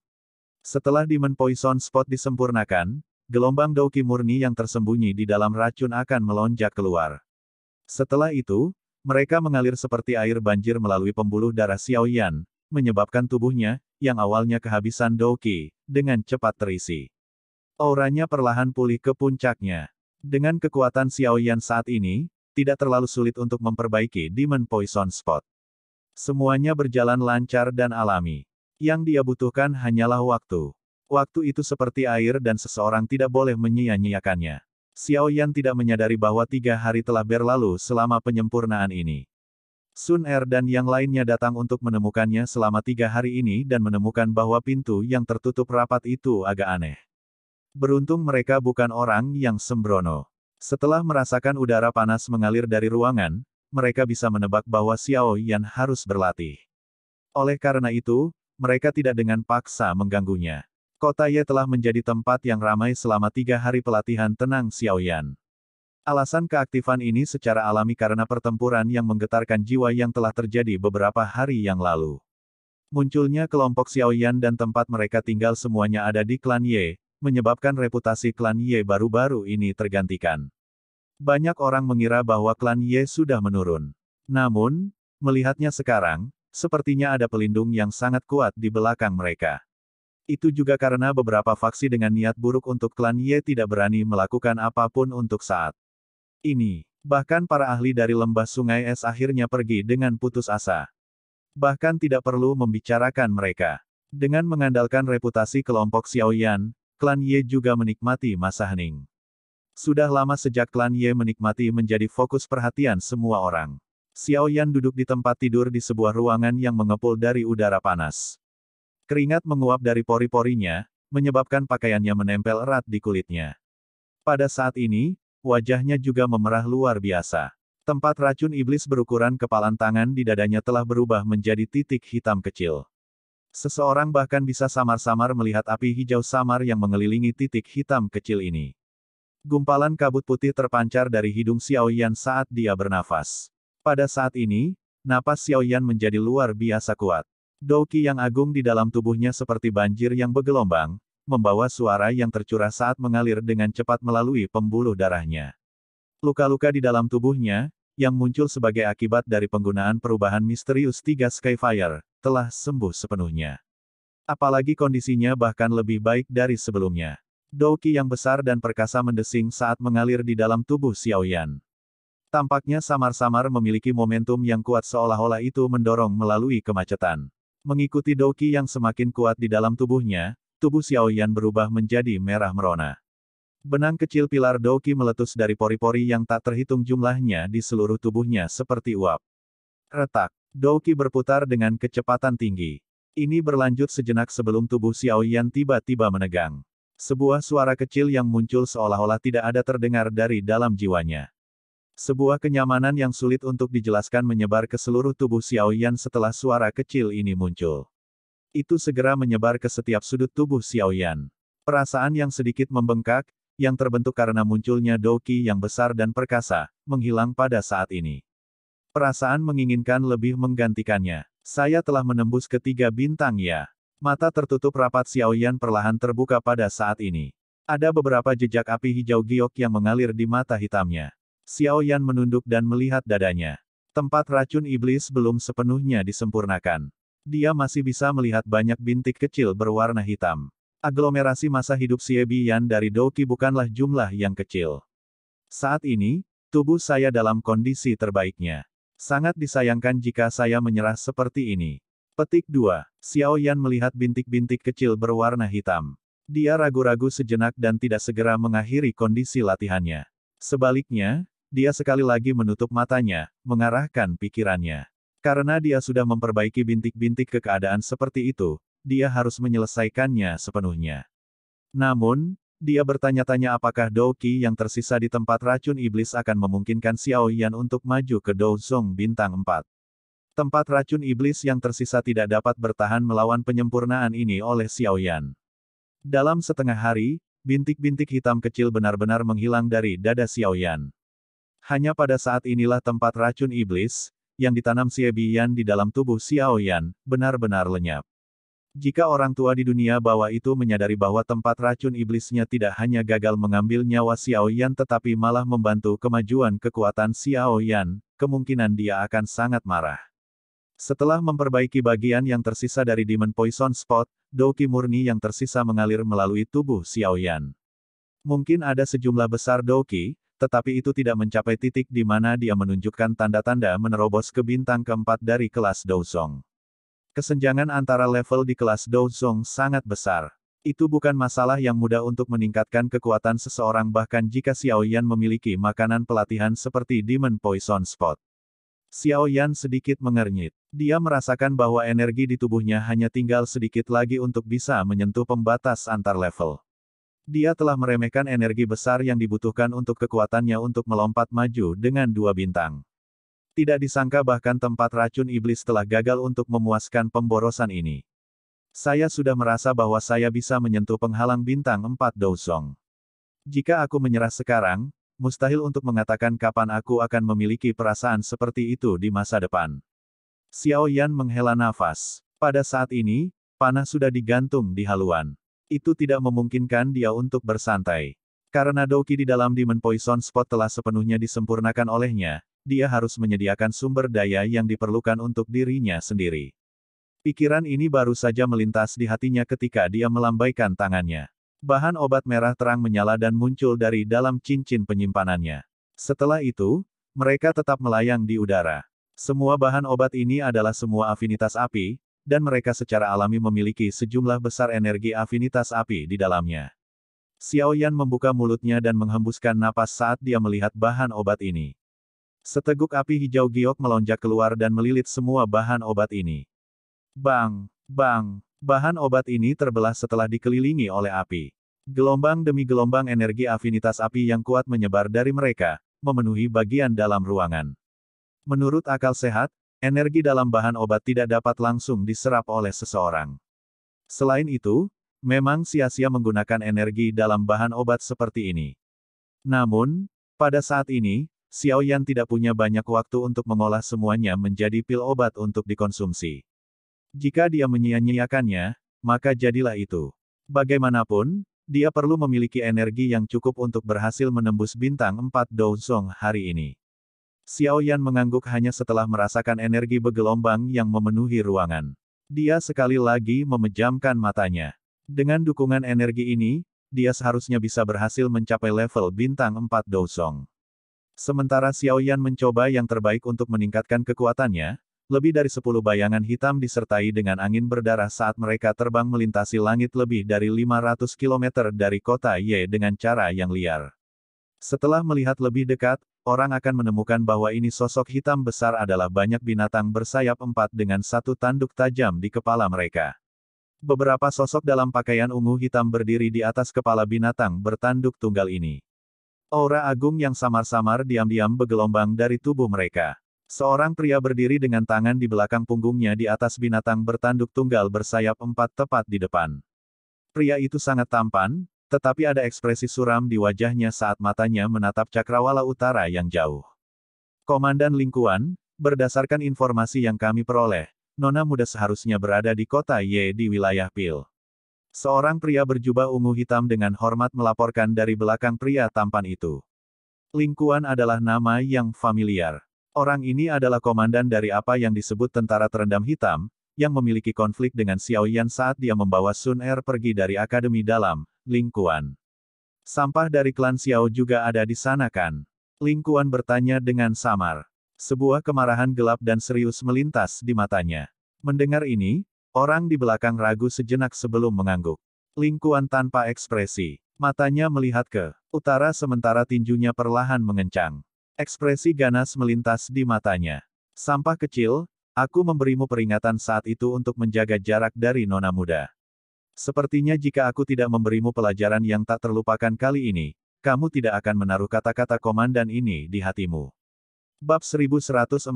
Setelah Demon Poison Spot disempurnakan, gelombang Douki murni yang tersembunyi di dalam racun akan melonjak keluar. Setelah itu, mereka mengalir seperti air banjir melalui pembuluh darah Xiao Yan, menyebabkan tubuhnya, yang awalnya kehabisan Doki, dengan cepat terisi. Auranya perlahan pulih ke puncaknya. Dengan kekuatan Xiaoyan saat ini, tidak terlalu sulit untuk memperbaiki Demon Poison Spot. Semuanya berjalan lancar dan alami. Yang dia butuhkan hanyalah waktu. Waktu itu seperti air dan seseorang tidak boleh menyia-nyiakannya. Xiao Yan tidak menyadari bahwa tiga hari telah berlalu selama penyempurnaan ini. Sun Er dan yang lainnya datang untuk menemukannya selama tiga hari ini dan menemukan bahwa pintu yang tertutup rapat itu agak aneh. Beruntung mereka bukan orang yang sembrono. Setelah merasakan udara panas mengalir dari ruangan, mereka bisa menebak bahwa Xiao Yan harus berlatih. Oleh karena itu, mereka tidak dengan paksa mengganggunya. Kota Ye telah menjadi tempat yang ramai selama tiga hari pelatihan tenang Xiao Yan. Alasan keaktifan ini secara alami karena pertempuran yang menggetarkan jiwa yang telah terjadi beberapa hari yang lalu. Munculnya kelompok Xiaoyan dan tempat mereka tinggal semuanya ada di klan Ye, menyebabkan reputasi klan Ye baru-baru ini tergantikan. Banyak orang mengira bahwa klan Ye sudah menurun. Namun, melihatnya sekarang, sepertinya ada pelindung yang sangat kuat di belakang mereka. Itu juga karena beberapa faksi dengan niat buruk untuk klan Ye tidak berani melakukan apapun untuk saat ini. Bahkan para ahli dari lembah sungai es akhirnya pergi dengan putus asa. Bahkan tidak perlu membicarakan mereka. Dengan mengandalkan reputasi kelompok Xiaoyan, klan Ye juga menikmati masa hening. Sudah lama sejak klan Ye menikmati menjadi fokus perhatian semua orang. Xiaoyan duduk di tempat tidur di sebuah ruangan yang mengepul dari udara panas. Keringat menguap dari pori-porinya, menyebabkan pakaiannya menempel erat di kulitnya. Pada saat ini, wajahnya juga memerah luar biasa. Tempat racun iblis berukuran kepalan tangan di dadanya telah berubah menjadi titik hitam kecil. Seseorang bahkan bisa samar-samar melihat api hijau samar yang mengelilingi titik hitam kecil ini. Gumpalan kabut putih terpancar dari hidung Xiaoyan saat dia bernafas. Pada saat ini, napas Xiaoyan menjadi luar biasa kuat. Douki yang agung di dalam tubuhnya seperti banjir yang bergelombang, membawa suara yang tercurah saat mengalir dengan cepat melalui pembuluh darahnya. Luka-luka di dalam tubuhnya, yang muncul sebagai akibat dari penggunaan perubahan misterius tiga Skyfire, telah sembuh sepenuhnya. Apalagi kondisinya bahkan lebih baik dari sebelumnya. Doki yang besar dan perkasa mendesing saat mengalir di dalam tubuh Xiaoyan. Tampaknya samar-samar memiliki momentum yang kuat seolah-olah itu mendorong melalui kemacetan. Mengikuti doki yang semakin kuat di dalam tubuhnya, tubuh Xiao Yan berubah menjadi merah merona. Benang kecil pilar Doki meletus dari pori-pori yang tak terhitung jumlahnya di seluruh tubuhnya seperti uap. Retak, Doki berputar dengan kecepatan tinggi. Ini berlanjut sejenak sebelum tubuh Xiao Yan tiba-tiba menegang. Sebuah suara kecil yang muncul seolah-olah tidak ada terdengar dari dalam jiwanya. Sebuah kenyamanan yang sulit untuk dijelaskan menyebar ke seluruh tubuh Xiao Yan setelah suara kecil ini muncul. Itu segera menyebar ke setiap sudut tubuh Xiao Yan. Perasaan yang sedikit membengkak, yang terbentuk karena munculnya Doki yang besar dan perkasa, menghilang pada saat ini. Perasaan menginginkan lebih menggantikannya. Saya telah menembus ketiga bintang ya. Mata tertutup rapat Xiao Yan perlahan terbuka pada saat ini. Ada beberapa jejak api hijau giok yang mengalir di mata hitamnya. Xiao Yan menunduk dan melihat dadanya. Tempat racun iblis belum sepenuhnya disempurnakan. Dia masih bisa melihat banyak bintik kecil berwarna hitam. Aglomerasi masa hidup Siebian dari Douki bukanlah jumlah yang kecil. Saat ini, tubuh saya dalam kondisi terbaiknya. Sangat disayangkan jika saya menyerah seperti ini. Petik 2. Xiao Yan melihat bintik-bintik kecil berwarna hitam. Dia ragu-ragu sejenak dan tidak segera mengakhiri kondisi latihannya. Sebaliknya, dia sekali lagi menutup matanya, mengarahkan pikirannya. Karena dia sudah memperbaiki bintik-bintik ke keadaan seperti itu, dia harus menyelesaikannya sepenuhnya. Namun, dia bertanya-tanya apakah Qi yang tersisa di tempat racun iblis akan memungkinkan Xiao Yan untuk maju ke Douzong bintang 4. Tempat racun iblis yang tersisa tidak dapat bertahan melawan penyempurnaan ini oleh Xiao Yan. Dalam setengah hari, bintik-bintik hitam kecil benar-benar menghilang dari dada Xiao Yan. Hanya pada saat inilah tempat racun iblis, yang ditanam Bian di dalam tubuh Xiaoyan, benar-benar lenyap. Jika orang tua di dunia bawah itu menyadari bahwa tempat racun iblisnya tidak hanya gagal mengambil nyawa Xiaoyan tetapi malah membantu kemajuan kekuatan Xiaoyan, kemungkinan dia akan sangat marah. Setelah memperbaiki bagian yang tersisa dari Demon Poison Spot, Doki murni yang tersisa mengalir melalui tubuh Xiaoyan. Mungkin ada sejumlah besar Doki, tetapi itu tidak mencapai titik di mana dia menunjukkan tanda-tanda menerobos ke bintang keempat dari kelas Douzong. Kesenjangan antara level di kelas Douzong sangat besar. Itu bukan masalah yang mudah untuk meningkatkan kekuatan seseorang bahkan jika Xiao Yan memiliki makanan pelatihan seperti Demon Poison Spot. Xiao Yan sedikit mengernyit. Dia merasakan bahwa energi di tubuhnya hanya tinggal sedikit lagi untuk bisa menyentuh pembatas antar level. Dia telah meremehkan energi besar yang dibutuhkan untuk kekuatannya untuk melompat maju dengan dua bintang. Tidak disangka bahkan tempat racun iblis telah gagal untuk memuaskan pemborosan ini. Saya sudah merasa bahwa saya bisa menyentuh penghalang bintang 4 Dousong. Jika aku menyerah sekarang, mustahil untuk mengatakan kapan aku akan memiliki perasaan seperti itu di masa depan. Xiao Yan menghela nafas. Pada saat ini, panah sudah digantung di haluan itu tidak memungkinkan dia untuk bersantai. Karena Doki di dalam Demon Poison Spot telah sepenuhnya disempurnakan olehnya, dia harus menyediakan sumber daya yang diperlukan untuk dirinya sendiri. Pikiran ini baru saja melintas di hatinya ketika dia melambaikan tangannya. Bahan obat merah terang menyala dan muncul dari dalam cincin penyimpanannya. Setelah itu, mereka tetap melayang di udara. Semua bahan obat ini adalah semua afinitas api, dan mereka secara alami memiliki sejumlah besar energi afinitas api di dalamnya. Xiao Yan membuka mulutnya dan menghembuskan napas saat dia melihat bahan obat ini. Seteguk api hijau giok melonjak keluar dan melilit semua bahan obat ini. Bang, bang, bahan obat ini terbelah setelah dikelilingi oleh api. Gelombang demi gelombang energi afinitas api yang kuat menyebar dari mereka, memenuhi bagian dalam ruangan. Menurut akal sehat, Energi dalam bahan obat tidak dapat langsung diserap oleh seseorang. Selain itu, memang sia-sia menggunakan energi dalam bahan obat seperti ini. Namun, pada saat ini, Xiao Yan tidak punya banyak waktu untuk mengolah semuanya menjadi pil obat untuk dikonsumsi. Jika dia menyia-nyiakannya, maka jadilah itu. Bagaimanapun, dia perlu memiliki energi yang cukup untuk berhasil menembus bintang 4 Song hari ini. Xiao Yan mengangguk hanya setelah merasakan energi bergelombang yang memenuhi ruangan. Dia sekali lagi memejamkan matanya. Dengan dukungan energi ini, dia seharusnya bisa berhasil mencapai level bintang 4 Dousong. Sementara Xiao Yan mencoba yang terbaik untuk meningkatkan kekuatannya, lebih dari 10 bayangan hitam disertai dengan angin berdarah saat mereka terbang melintasi langit lebih dari 500 km dari kota Ye dengan cara yang liar. Setelah melihat lebih dekat, orang akan menemukan bahwa ini sosok hitam besar adalah banyak binatang bersayap empat dengan satu tanduk tajam di kepala mereka. Beberapa sosok dalam pakaian ungu hitam berdiri di atas kepala binatang bertanduk tunggal ini. Aura agung yang samar-samar diam-diam bergelombang dari tubuh mereka. Seorang pria berdiri dengan tangan di belakang punggungnya di atas binatang bertanduk tunggal bersayap empat tepat di depan. Pria itu sangat tampan, tetapi ada ekspresi suram di wajahnya saat matanya menatap cakrawala utara yang jauh. Komandan Lingkuan, berdasarkan informasi yang kami peroleh, Nona muda seharusnya berada di kota Y di wilayah Pil. Seorang pria berjubah ungu hitam dengan hormat melaporkan dari belakang pria tampan itu. Lingkuan adalah nama yang familiar. Orang ini adalah komandan dari apa yang disebut tentara terendam hitam, yang memiliki konflik dengan Xiaoyan saat dia membawa Sun Er pergi dari Akademi Dalam, Lingkuan. Sampah dari klan Xiao juga ada di sana kan? Lingkuan bertanya dengan samar. Sebuah kemarahan gelap dan serius melintas di matanya. Mendengar ini, orang di belakang ragu sejenak sebelum mengangguk. Lingkuan tanpa ekspresi. Matanya melihat ke utara sementara tinjunya perlahan mengencang. Ekspresi ganas melintas di matanya. Sampah kecil, aku memberimu peringatan saat itu untuk menjaga jarak dari nona muda. Sepertinya jika aku tidak memberimu pelajaran yang tak terlupakan kali ini, kamu tidak akan menaruh kata-kata komandan ini di hatimu. Bab 1114,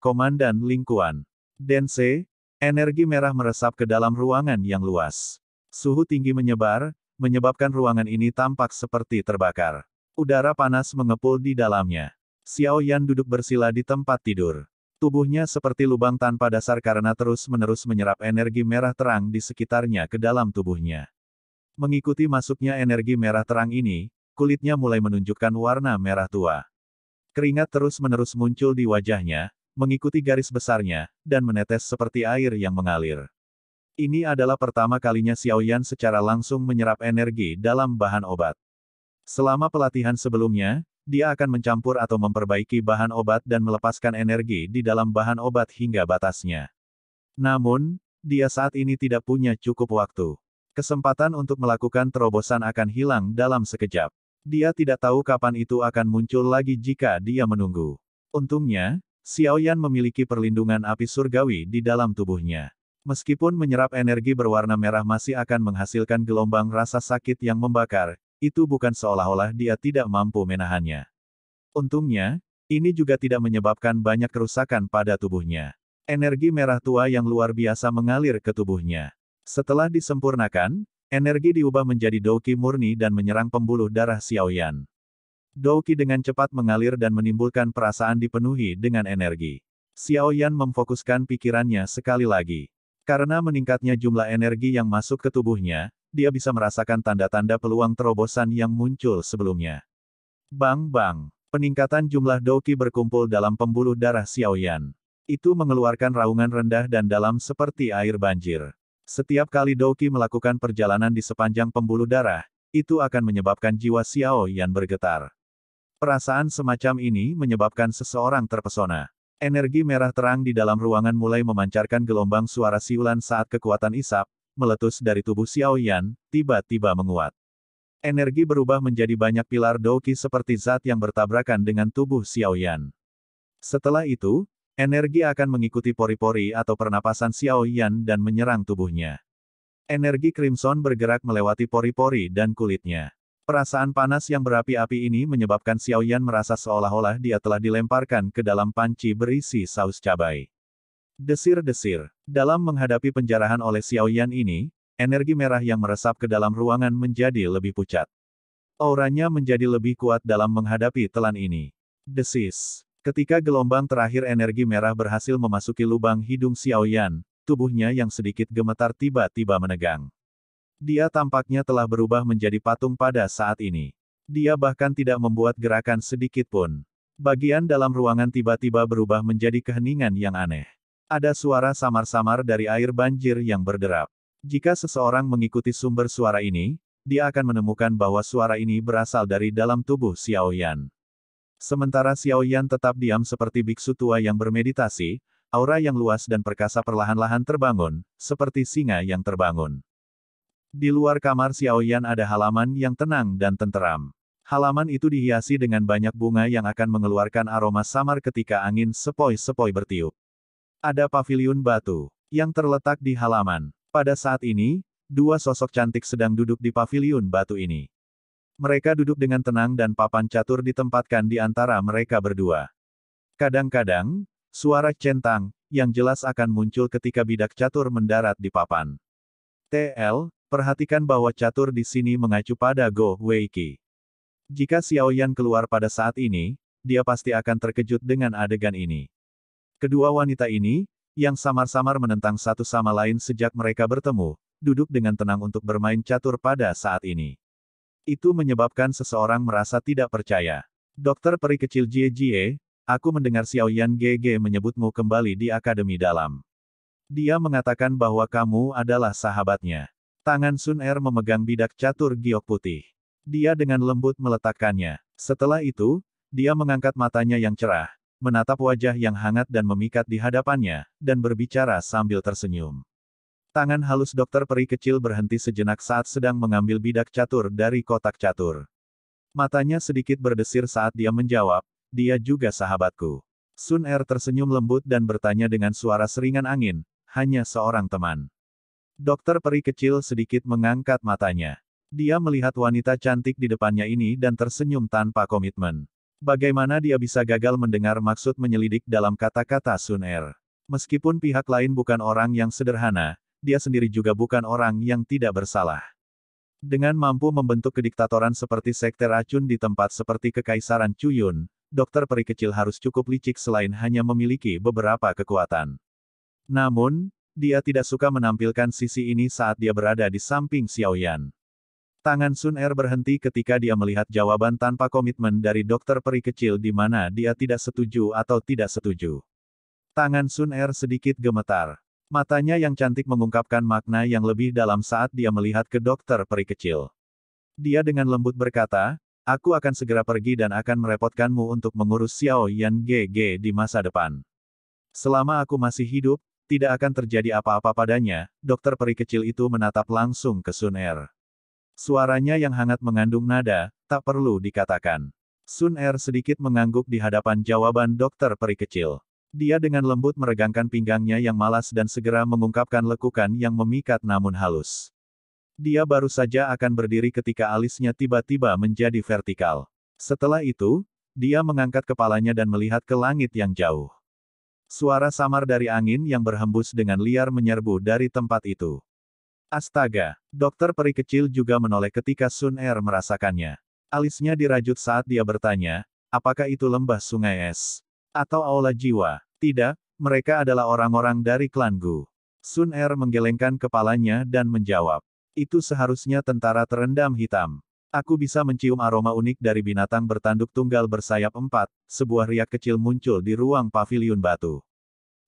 Komandan Lingkuan. Dense, energi merah meresap ke dalam ruangan yang luas. Suhu tinggi menyebar, menyebabkan ruangan ini tampak seperti terbakar. Udara panas mengepul di dalamnya. Xiao Yan duduk bersila di tempat tidur. Tubuhnya seperti lubang tanpa dasar karena terus-menerus menyerap energi merah terang di sekitarnya ke dalam tubuhnya. Mengikuti masuknya energi merah terang ini, kulitnya mulai menunjukkan warna merah tua. Keringat terus-menerus muncul di wajahnya, mengikuti garis besarnya, dan menetes seperti air yang mengalir. Ini adalah pertama kalinya Xiao Yan secara langsung menyerap energi dalam bahan obat. Selama pelatihan sebelumnya, dia akan mencampur atau memperbaiki bahan obat dan melepaskan energi di dalam bahan obat hingga batasnya. Namun, dia saat ini tidak punya cukup waktu. Kesempatan untuk melakukan terobosan akan hilang dalam sekejap. Dia tidak tahu kapan itu akan muncul lagi jika dia menunggu. Untungnya, Xiao Yan memiliki perlindungan api surgawi di dalam tubuhnya. Meskipun menyerap energi berwarna merah masih akan menghasilkan gelombang rasa sakit yang membakar, itu bukan seolah-olah dia tidak mampu menahannya. Untungnya, ini juga tidak menyebabkan banyak kerusakan pada tubuhnya. Energi merah tua yang luar biasa mengalir ke tubuhnya. Setelah disempurnakan, energi diubah menjadi doki murni dan menyerang pembuluh darah Xiaoyan. Doki dengan cepat mengalir dan menimbulkan perasaan dipenuhi dengan energi. Xiaoyan memfokuskan pikirannya sekali lagi. Karena meningkatnya jumlah energi yang masuk ke tubuhnya, dia bisa merasakan tanda-tanda peluang terobosan yang muncul sebelumnya. Bang-bang, peningkatan jumlah doki berkumpul dalam pembuluh darah Xiaoyan. Itu mengeluarkan raungan rendah dan dalam seperti air banjir. Setiap kali doki melakukan perjalanan di sepanjang pembuluh darah, itu akan menyebabkan jiwa Xiaoyan bergetar. Perasaan semacam ini menyebabkan seseorang terpesona. Energi merah terang di dalam ruangan mulai memancarkan gelombang suara siulan saat kekuatan isap, meletus dari tubuh Xiao Yan, tiba-tiba menguat. Energi berubah menjadi banyak pilar Douqi seperti zat yang bertabrakan dengan tubuh Xiao Yan. Setelah itu, energi akan mengikuti pori-pori atau pernapasan Xiao Yan dan menyerang tubuhnya. Energi Crimson bergerak melewati pori-pori dan kulitnya. Perasaan panas yang berapi-api ini menyebabkan Xiao Yan merasa seolah-olah dia telah dilemparkan ke dalam panci berisi saus cabai. Desir-desir. Dalam menghadapi penjarahan oleh Xiao Yan ini, energi merah yang meresap ke dalam ruangan menjadi lebih pucat. Auranya menjadi lebih kuat dalam menghadapi telan ini. Desis. Ketika gelombang terakhir energi merah berhasil memasuki lubang hidung Xiao Yan, tubuhnya yang sedikit gemetar tiba-tiba menegang. Dia tampaknya telah berubah menjadi patung pada saat ini. Dia bahkan tidak membuat gerakan sedikit pun. Bagian dalam ruangan tiba-tiba berubah menjadi keheningan yang aneh. Ada suara samar-samar dari air banjir yang berderap. Jika seseorang mengikuti sumber suara ini, dia akan menemukan bahwa suara ini berasal dari dalam tubuh Xiao Yan. Sementara Xiao Yan tetap diam seperti biksu tua yang bermeditasi, aura yang luas dan perkasa perlahan-lahan terbangun, seperti singa yang terbangun. Di luar kamar Xiao Yan ada halaman yang tenang dan tenteram. Halaman itu dihiasi dengan banyak bunga yang akan mengeluarkan aroma samar ketika angin sepoi-sepoi bertiup. Ada pavilion batu yang terletak di halaman. Pada saat ini, dua sosok cantik sedang duduk di pavilion batu ini. Mereka duduk dengan tenang dan papan catur ditempatkan di antara mereka berdua. Kadang-kadang, suara centang yang jelas akan muncul ketika bidak catur mendarat di papan. TL, perhatikan bahwa catur di sini mengacu pada Go Weiki. Jika Xiao Yan keluar pada saat ini, dia pasti akan terkejut dengan adegan ini. Kedua wanita ini, yang samar-samar menentang satu sama lain sejak mereka bertemu, duduk dengan tenang untuk bermain catur pada saat ini. Itu menyebabkan seseorang merasa tidak percaya. Dokter peri kecil Jie Jie, aku mendengar Xiao Yan GG menyebutmu kembali di Akademi Dalam. Dia mengatakan bahwa kamu adalah sahabatnya. Tangan Sun Er memegang bidak catur giok putih. Dia dengan lembut meletakkannya. Setelah itu, dia mengangkat matanya yang cerah, menatap wajah yang hangat dan memikat di hadapannya, dan berbicara sambil tersenyum. Tangan halus dokter peri kecil berhenti sejenak saat sedang mengambil bidak catur dari kotak catur. Matanya sedikit berdesir saat dia menjawab, dia juga sahabatku. Sun Er tersenyum lembut dan bertanya dengan suara seringan angin, hanya seorang teman. Dokter peri kecil sedikit mengangkat matanya. Dia melihat wanita cantik di depannya ini dan tersenyum tanpa komitmen. Bagaimana dia bisa gagal mendengar maksud menyelidik dalam kata-kata Sun Er? Meskipun pihak lain bukan orang yang sederhana, dia sendiri juga bukan orang yang tidak bersalah. Dengan mampu membentuk kediktatoran seperti sekte racun di tempat seperti Kekaisaran Cuyun, dokter peri kecil harus cukup licik selain hanya memiliki beberapa kekuatan. Namun, dia tidak suka menampilkan sisi ini saat dia berada di samping Xiaoyan. Tangan Sun Er berhenti ketika dia melihat jawaban tanpa komitmen dari dokter peri kecil di mana dia tidak setuju atau tidak setuju. Tangan Sun Er sedikit gemetar. Matanya yang cantik mengungkapkan makna yang lebih dalam saat dia melihat ke dokter peri kecil. Dia dengan lembut berkata, Aku akan segera pergi dan akan merepotkanmu untuk mengurus Xiao Yan GG di masa depan. Selama aku masih hidup, tidak akan terjadi apa-apa padanya, dokter peri kecil itu menatap langsung ke Sun Er. Suaranya yang hangat mengandung nada, tak perlu dikatakan. Sun Er sedikit mengangguk di hadapan jawaban dokter peri kecil. Dia dengan lembut meregangkan pinggangnya yang malas dan segera mengungkapkan lekukan yang memikat namun halus. Dia baru saja akan berdiri ketika alisnya tiba-tiba menjadi vertikal. Setelah itu, dia mengangkat kepalanya dan melihat ke langit yang jauh. Suara samar dari angin yang berhembus dengan liar menyerbu dari tempat itu. Astaga, dokter peri kecil juga menoleh ketika Sun Er merasakannya. Alisnya dirajut saat dia bertanya, apakah itu lembah sungai es? Atau aula jiwa? Tidak, mereka adalah orang-orang dari klan Gu. Sun Er menggelengkan kepalanya dan menjawab, itu seharusnya tentara terendam hitam. Aku bisa mencium aroma unik dari binatang bertanduk tunggal bersayap empat, sebuah riak kecil muncul di ruang paviliun batu.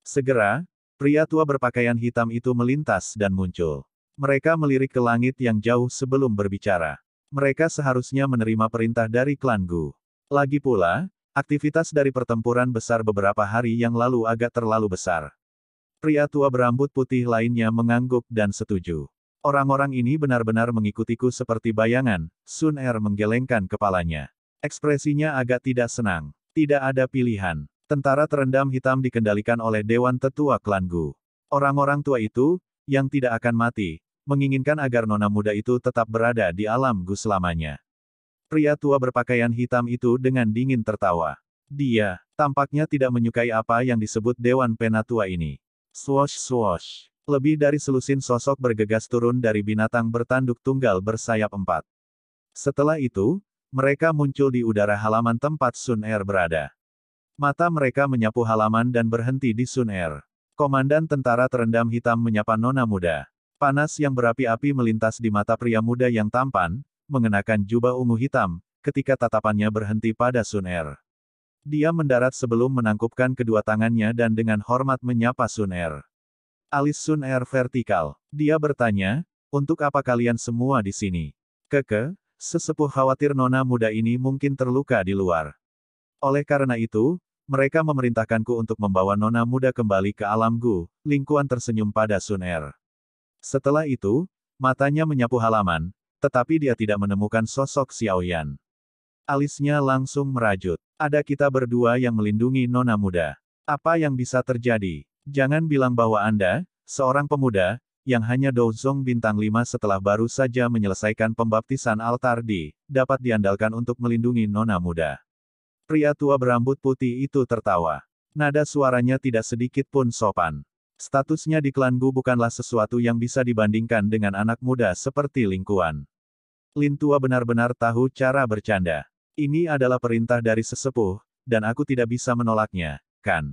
Segera, pria tua berpakaian hitam itu melintas dan muncul. Mereka melirik ke langit yang jauh sebelum berbicara. Mereka seharusnya menerima perintah dari klan Gu. Lagi pula, aktivitas dari pertempuran besar beberapa hari yang lalu agak terlalu besar. Pria tua berambut putih lainnya mengangguk dan setuju. Orang-orang ini benar-benar mengikutiku seperti bayangan, Sun Er menggelengkan kepalanya. Ekspresinya agak tidak senang. Tidak ada pilihan. Tentara terendam hitam dikendalikan oleh Dewan Tetua Klan Gu. Orang-orang tua itu, yang tidak akan mati, menginginkan agar nona muda itu tetap berada di alam gu selamanya. Pria tua berpakaian hitam itu dengan dingin tertawa. Dia, tampaknya tidak menyukai apa yang disebut Dewan Penatua ini. Swosh swosh. Lebih dari selusin sosok bergegas turun dari binatang bertanduk tunggal bersayap empat. Setelah itu, mereka muncul di udara halaman tempat Sun Air er berada. Mata mereka menyapu halaman dan berhenti di Sun Air. Er. Komandan tentara terendam hitam menyapa nona muda. Panas yang berapi-api melintas di mata pria muda yang tampan, mengenakan jubah ungu hitam, ketika tatapannya berhenti pada Sun Er. Dia mendarat sebelum menangkupkan kedua tangannya dan dengan hormat menyapa Sun Er. Alis Sun Er vertikal. Dia bertanya, untuk apa kalian semua di sini? Keke, sesepuh khawatir nona muda ini mungkin terluka di luar. Oleh karena itu, mereka memerintahkanku untuk membawa nona muda kembali ke alam Gu, Lingkuan tersenyum pada Sun Er. Setelah itu, matanya menyapu halaman, tetapi dia tidak menemukan sosok Xiao Yan. Alisnya langsung merajut. Ada kita berdua yang melindungi nona muda. Apa yang bisa terjadi? Jangan bilang bahwa Anda, seorang pemuda, yang hanya Douzong bintang 5 setelah baru saja menyelesaikan pembaptisan altar di, dapat diandalkan untuk melindungi nona muda. Pria tua berambut putih itu tertawa. Nada suaranya tidak sedikit pun sopan. Statusnya di klan Gu bukanlah sesuatu yang bisa dibandingkan dengan anak muda seperti lingkuan. Lin tua benar-benar tahu cara bercanda. Ini adalah perintah dari sesepuh, dan aku tidak bisa menolaknya, kan?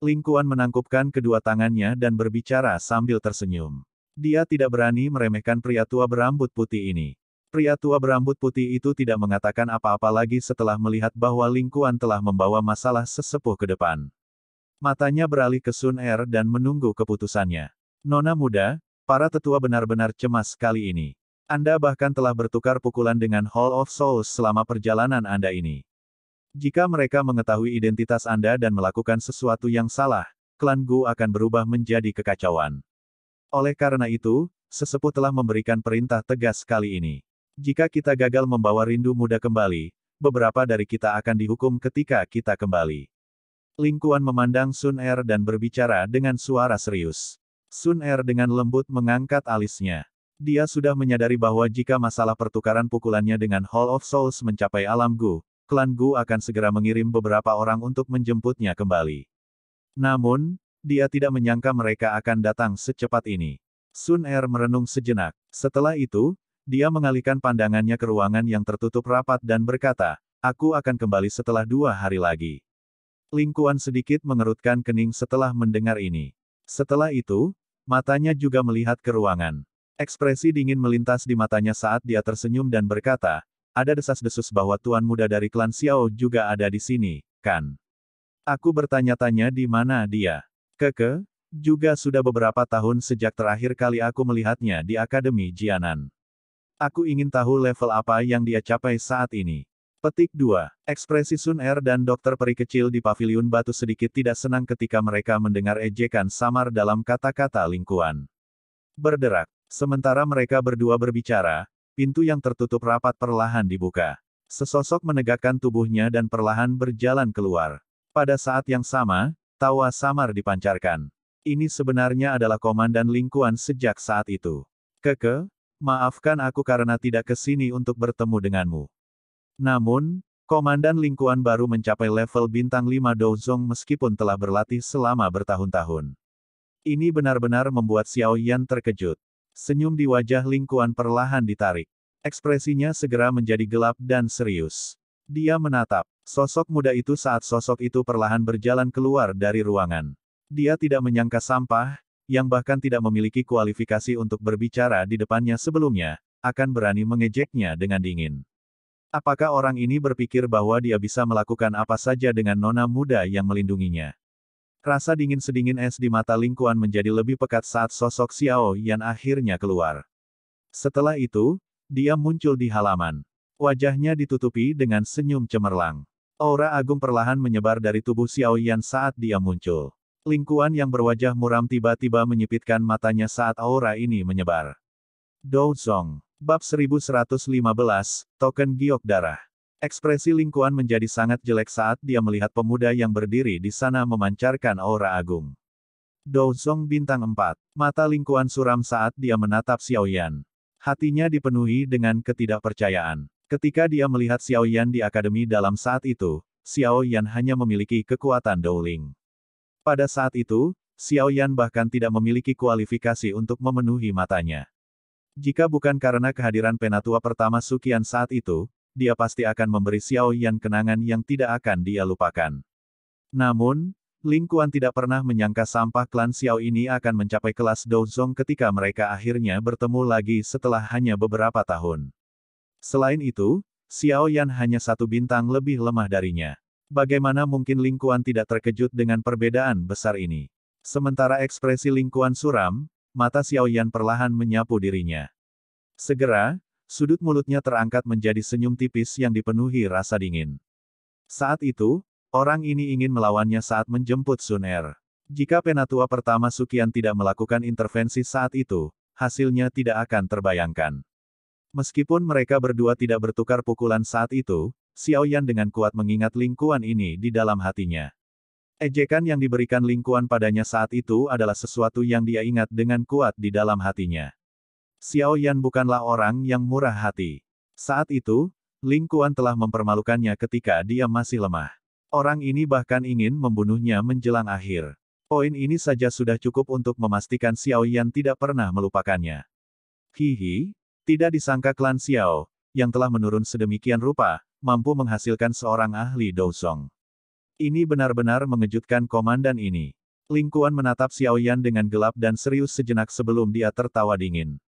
Lingkuan menangkupkan kedua tangannya dan berbicara sambil tersenyum. Dia tidak berani meremehkan pria tua berambut putih ini. Pria tua berambut putih itu tidak mengatakan apa-apa lagi setelah melihat bahwa lingkuan telah membawa masalah sesepuh ke depan. Matanya beralih ke Sun Er dan menunggu keputusannya. Nona muda, para tetua benar-benar cemas kali ini. Anda bahkan telah bertukar pukulan dengan Hall of Souls selama perjalanan Anda ini. Jika mereka mengetahui identitas Anda dan melakukan sesuatu yang salah, klan Gu akan berubah menjadi kekacauan. Oleh karena itu, sesepuh telah memberikan perintah tegas kali ini. Jika kita gagal membawa rindu muda kembali, beberapa dari kita akan dihukum ketika kita kembali. Lingkuan memandang Sun Er dan berbicara dengan suara serius. Sun Er dengan lembut mengangkat alisnya. Dia sudah menyadari bahwa jika masalah pertukaran pukulannya dengan Hall of Souls mencapai alam Gu, klan Gu akan segera mengirim beberapa orang untuk menjemputnya kembali. Namun, dia tidak menyangka mereka akan datang secepat ini. Sun Er merenung sejenak. Setelah itu, dia mengalihkan pandangannya ke ruangan yang tertutup rapat dan berkata, aku akan kembali setelah dua hari lagi. Lingkuan sedikit mengerutkan kening setelah mendengar ini. Setelah itu, matanya juga melihat ke ruangan. Ekspresi dingin melintas di matanya saat dia tersenyum dan berkata, ada desas-desus bahwa tuan muda dari klan Xiao juga ada di sini, kan? Aku bertanya-tanya di mana dia. Keke, juga sudah beberapa tahun sejak terakhir kali aku melihatnya di Akademi Jianan. Aku ingin tahu level apa yang dia capai saat ini. Petik 2. Ekspresi Sun Er dan dokter peri kecil di paviliun batu sedikit tidak senang ketika mereka mendengar ejekan samar dalam kata-kata lingkuan. Berderak. Sementara mereka berdua berbicara, pintu yang tertutup rapat perlahan dibuka. Sesosok menegakkan tubuhnya dan perlahan berjalan keluar. Pada saat yang sama, tawa samar dipancarkan. Ini sebenarnya adalah komandan lingkuan sejak saat itu. Keke, maafkan aku karena tidak ke sini untuk bertemu denganmu. Namun, Komandan lingkuan baru mencapai level bintang 5 Douzong meskipun telah berlatih selama bertahun-tahun. Ini benar-benar membuat Xiao Yan terkejut. Senyum di wajah lingkuan perlahan ditarik. Ekspresinya segera menjadi gelap dan serius. Dia menatap. Sosok muda itu saat sosok itu perlahan berjalan keluar dari ruangan. Dia tidak menyangka sampah, yang bahkan tidak memiliki kualifikasi untuk berbicara di depannya sebelumnya, akan berani mengejeknya dengan dingin. Apakah orang ini berpikir bahwa dia bisa melakukan apa saja dengan nona muda yang melindunginya? Rasa dingin sedingin es di mata lingkuan menjadi lebih pekat saat sosok Xiao Yan akhirnya keluar. Setelah itu, dia muncul di halaman. Wajahnya ditutupi dengan senyum cemerlang. Aura agung perlahan menyebar dari tubuh Xiao Yan saat dia muncul. Lingkuan yang berwajah muram tiba-tiba menyipitkan matanya saat aura ini menyebar. Dou Zong, Bab 1115, Token Giok Darah. Ekspresi Lingkuan menjadi sangat jelek saat dia melihat pemuda yang berdiri di sana memancarkan aura agung. Dou Zong bintang 4. Mata Lingkuan suram saat dia menatap Xiao Yan. Hatinya dipenuhi dengan ketidakpercayaan. Ketika dia melihat Xiao Yan di akademi dalam saat itu, Xiao Yan hanya memiliki kekuatan Douling. Pada saat itu, Xiao Yan bahkan tidak memiliki kualifikasi untuk memenuhi matanya. Jika bukan karena kehadiran penatua pertama Sukian saat itu, dia pasti akan memberi Xiao Yan kenangan yang tidak akan dia lupakan. Namun, Ling Kuan tidak pernah menyangka sampah klan Xiao ini akan mencapai kelas Douzong ketika mereka akhirnya bertemu lagi setelah hanya beberapa tahun. Selain itu, Xiao Yan hanya satu bintang lebih lemah darinya. Bagaimana mungkin Lingkuan tidak terkejut dengan perbedaan besar ini? Sementara ekspresi Lingkuan suram, mata Xiaoyan perlahan menyapu dirinya. Segera, sudut mulutnya terangkat menjadi senyum tipis yang dipenuhi rasa dingin. Saat itu, orang ini ingin melawannya saat menjemput Sun Er. Jika penatua pertama Sukian tidak melakukan intervensi saat itu, hasilnya tidak akan terbayangkan. Meskipun mereka berdua tidak bertukar pukulan saat itu, Xiaoyan dengan kuat mengingat lingkuan ini di dalam hatinya. Ejekan yang diberikan lingkuan padanya saat itu adalah sesuatu yang dia ingat dengan kuat di dalam hatinya. Xiaoyan bukanlah orang yang murah hati. Saat itu, lingkuan telah mempermalukannya ketika dia masih lemah. Orang ini bahkan ingin membunuhnya menjelang akhir. Poin ini saja sudah cukup untuk memastikan Xiaoyan tidak pernah melupakannya. Hihi, tidak disangka klan Xiao, yang telah menurun sedemikian rupa, mampu menghasilkan seorang ahli Dousong. Ini benar-benar mengejutkan komandan ini. Lingkuan menatap Xiaoyan dengan gelap dan serius sejenak sebelum dia tertawa dingin.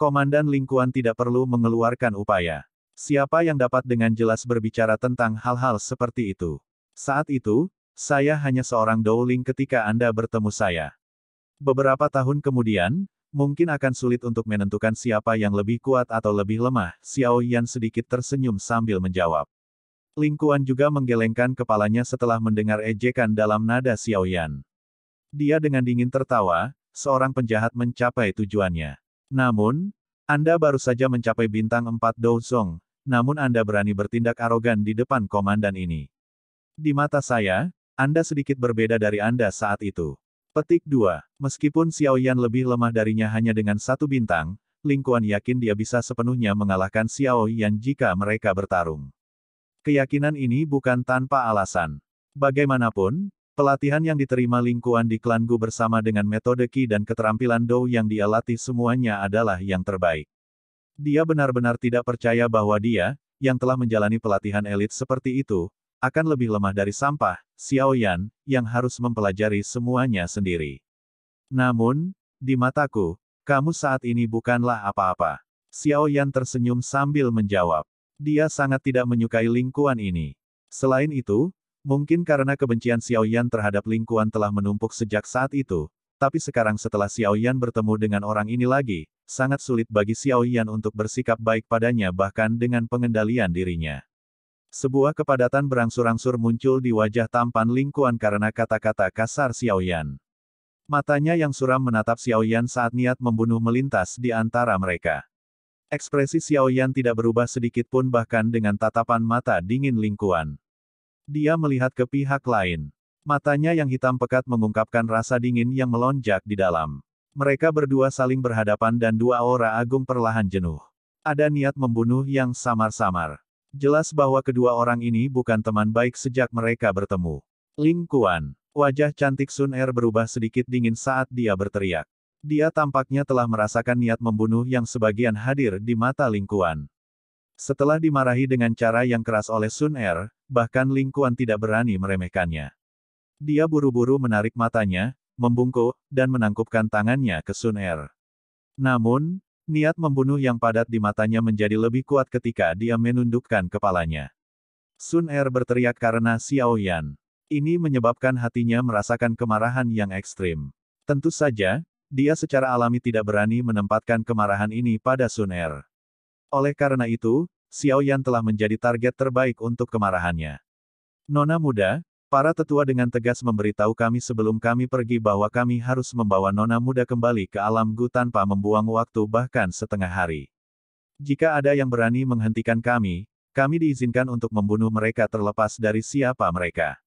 Komandan Lingkuan tidak perlu mengeluarkan upaya. Siapa yang dapat dengan jelas berbicara tentang hal-hal seperti itu? Saat itu, saya hanya seorang Dowling ketika Anda bertemu saya. Beberapa tahun kemudian, mungkin akan sulit untuk menentukan siapa yang lebih kuat atau lebih lemah, Xiao Yan sedikit tersenyum sambil menjawab. Lingkuan juga menggelengkan kepalanya setelah mendengar ejekan dalam nada Xiao Yan. Dia dengan dingin tertawa, seorang penjahat mencapai tujuannya. Namun, Anda baru saja mencapai bintang 4 Song. namun Anda berani bertindak arogan di depan komandan ini. Di mata saya, Anda sedikit berbeda dari Anda saat itu. Petik 2. Meskipun Xiao Yan lebih lemah darinya hanya dengan satu bintang, Lingkuan yakin dia bisa sepenuhnya mengalahkan Xiao Yan jika mereka bertarung. Keyakinan ini bukan tanpa alasan. Bagaimanapun, Pelatihan yang diterima lingkuan di klan Gu bersama dengan metode Qi dan keterampilan Dou yang dia latih semuanya adalah yang terbaik. Dia benar-benar tidak percaya bahwa dia, yang telah menjalani pelatihan elit seperti itu, akan lebih lemah dari sampah, Xiao Yan yang harus mempelajari semuanya sendiri. Namun, di mataku, kamu saat ini bukanlah apa-apa. Xiao Yan tersenyum sambil menjawab. Dia sangat tidak menyukai lingkuan ini. Selain itu, mungkin karena kebencian Xiao Yan terhadap lingkuan telah menumpuk sejak saat itu, tapi sekarang setelah Xiao Yan bertemu dengan orang ini lagi, sangat sulit bagi Xiao Yan untuk bersikap baik padanya bahkan dengan pengendalian dirinya. Sebuah kepadatan berangsur-angsur muncul di wajah tampan Lingkuan karena kata-kata kasar Xiaoyan. Matanya yang suram menatap Xiaoyan saat niat membunuh melintas di antara mereka. Ekspresi Xiaoyan tidak berubah sedikit pun bahkan dengan tatapan mata dingin Lingkuan. Dia melihat ke pihak lain. Matanya yang hitam pekat mengungkapkan rasa dingin yang melonjak di dalam. Mereka berdua saling berhadapan dan dua aura agung perlahan jenuh. Ada niat membunuh yang samar-samar. Jelas bahwa kedua orang ini bukan teman baik sejak mereka bertemu. Ling Kuan. Wajah cantik Sun Er berubah sedikit dingin saat dia berteriak. Dia tampaknya telah merasakan niat membunuh yang sebagian hadir di mata Ling Kuan. Setelah dimarahi dengan cara yang keras oleh Sun Er, bahkan Ling Kuan tidak berani meremehkannya. Dia buru-buru menarik matanya, membungkuk, dan menangkupkan tangannya ke Sun Er. Namun, Niat membunuh yang padat di matanya menjadi lebih kuat ketika dia menundukkan kepalanya. Sun Er berteriak karena Xiao Yan. Ini menyebabkan hatinya merasakan kemarahan yang ekstrim. Tentu saja, dia secara alami tidak berani menempatkan kemarahan ini pada Sun Er. Oleh karena itu, Xiao Yan telah menjadi target terbaik untuk kemarahannya. Nona muda, Para tetua dengan tegas memberitahu kami sebelum kami pergi bahwa kami harus membawa nona muda kembali ke alam gu tanpa membuang waktu bahkan setengah hari. Jika ada yang berani menghentikan kami, kami diizinkan untuk membunuh mereka terlepas dari siapa mereka.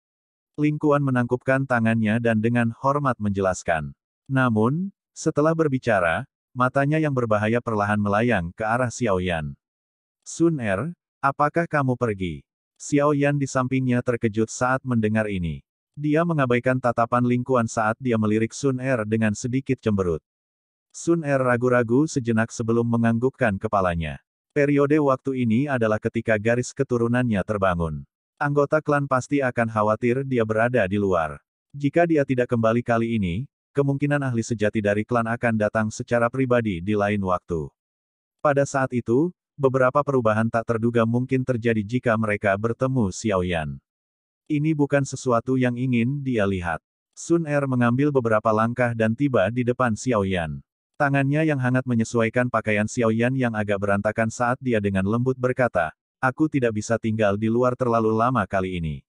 Lingkuan menangkupkan tangannya dan dengan hormat menjelaskan. Namun, setelah berbicara, matanya yang berbahaya perlahan melayang ke arah Xiaoyan. Sun Er, apakah kamu pergi? Xiao Yan di sampingnya terkejut saat mendengar ini. Dia mengabaikan tatapan lingkuan saat dia melirik Sun Er dengan sedikit cemberut. Sun Er ragu-ragu sejenak sebelum menganggukkan kepalanya. Periode waktu ini adalah ketika garis keturunannya terbangun. Anggota klan pasti akan khawatir dia berada di luar. Jika dia tidak kembali kali ini, kemungkinan ahli sejati dari klan akan datang secara pribadi di lain waktu. Pada saat itu, beberapa perubahan tak terduga mungkin terjadi jika mereka bertemu Xiao Yan. Ini bukan sesuatu yang ingin dia lihat. Sun Er mengambil beberapa langkah dan tiba di depan Xiao Yan. Tangannya yang hangat menyesuaikan pakaian Xiao Yan yang agak berantakan saat dia dengan lembut berkata, Aku tidak bisa tinggal di luar terlalu lama kali ini.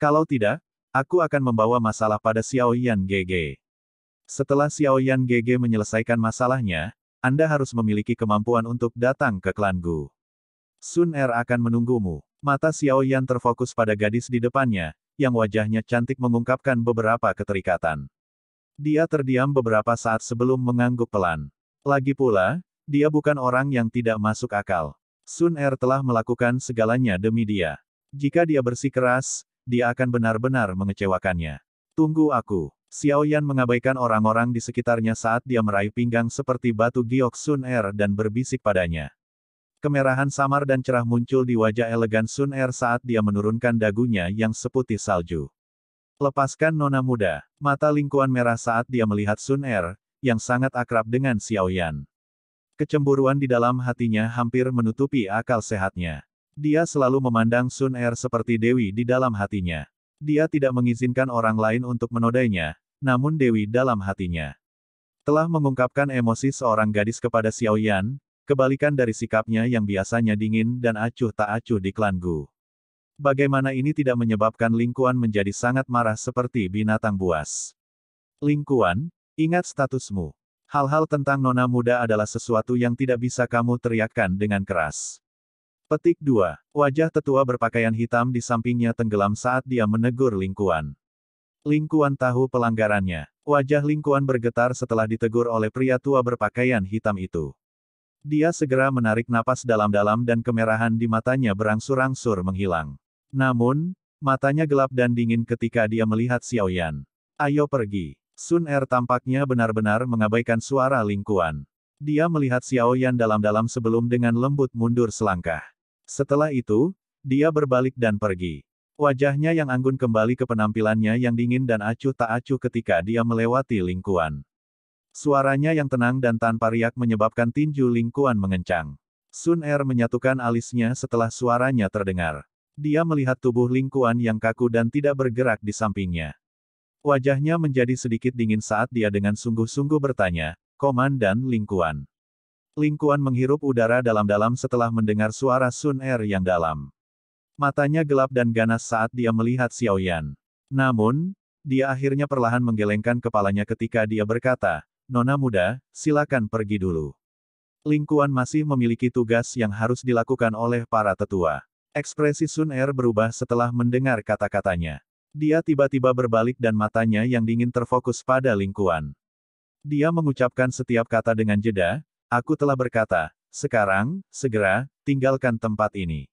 Kalau tidak, aku akan membawa masalah pada Xiao Yan Gege. Setelah Xiao Yan Gege menyelesaikan masalahnya, anda harus memiliki kemampuan untuk datang ke klan Gu. Sun Er akan menunggumu. Mata Xiao Yan terfokus pada gadis di depannya, yang wajahnya cantik mengungkapkan beberapa keterikatan. Dia terdiam beberapa saat sebelum mengangguk pelan. Lagi pula, dia bukan orang yang tidak masuk akal. Sun Er telah melakukan segalanya demi dia. Jika dia bersikeras, dia akan benar-benar mengecewakannya. Tunggu aku. Xiao Yan mengabaikan orang-orang di sekitarnya saat dia meraih pinggang seperti batu giok Sun Er dan berbisik padanya. Kemerahan samar dan cerah muncul di wajah elegan Sun Er saat dia menurunkan dagunya yang seputih salju. Lepaskan nona muda, mata lingkuan merah saat dia melihat Sun Er, yang sangat akrab dengan Xiao Yan. Kecemburuan di dalam hatinya hampir menutupi akal sehatnya. Dia selalu memandang Sun Er seperti dewi di dalam hatinya. Dia tidak mengizinkan orang lain untuk menodainya, namun Dewi dalam hatinya telah mengungkapkan emosi seorang gadis kepada Xiao Yan, kebalikan dari sikapnya yang biasanya dingin dan acuh tak acuh di klan Gu. Bagaimana ini tidak menyebabkan Lingkuan menjadi sangat marah seperti binatang buas? Lingkuan, ingat statusmu. Hal-hal tentang nona muda adalah sesuatu yang tidak bisa kamu teriakkan dengan keras. Petik 2. Wajah tetua berpakaian hitam di sampingnya tenggelam saat dia menegur Lingkuan. Lingkuan tahu pelanggarannya. Wajah Lingkuan bergetar setelah ditegur oleh pria tua berpakaian hitam itu. Dia segera menarik napas dalam-dalam dan kemerahan di matanya berangsur-angsur menghilang. Namun, matanya gelap dan dingin ketika dia melihat Xiaoyan. Ayo pergi. Sun Er tampaknya benar-benar mengabaikan suara Lingkuan. Dia melihat Xiaoyan dalam-dalam sebelum dengan lembut mundur selangkah. Setelah itu, dia berbalik dan pergi. Wajahnya yang anggun kembali ke penampilannya yang dingin dan acuh tak acuh ketika dia melewati lingkuan. Suaranya yang tenang dan tanpa riak menyebabkan tinju lingkuan mengencang. Sun Er menyatukan alisnya setelah suaranya terdengar. Dia melihat tubuh lingkuan yang kaku dan tidak bergerak di sampingnya. Wajahnya menjadi sedikit dingin saat dia dengan sungguh-sungguh bertanya, Komandan Lingkuan. Lingkuan menghirup udara dalam-dalam setelah mendengar suara Sun Er yang dalam. Matanya gelap dan ganas saat dia melihat Xiao Yan. Namun, dia akhirnya perlahan menggelengkan kepalanya ketika dia berkata, Nona muda, silakan pergi dulu. Lingkuan masih memiliki tugas yang harus dilakukan oleh para tetua. Ekspresi Sun Er berubah setelah mendengar kata-katanya. Dia tiba-tiba berbalik dan matanya yang dingin terfokus pada lingkuan. Dia mengucapkan setiap kata dengan jeda, aku telah berkata, sekarang, segera, tinggalkan tempat ini.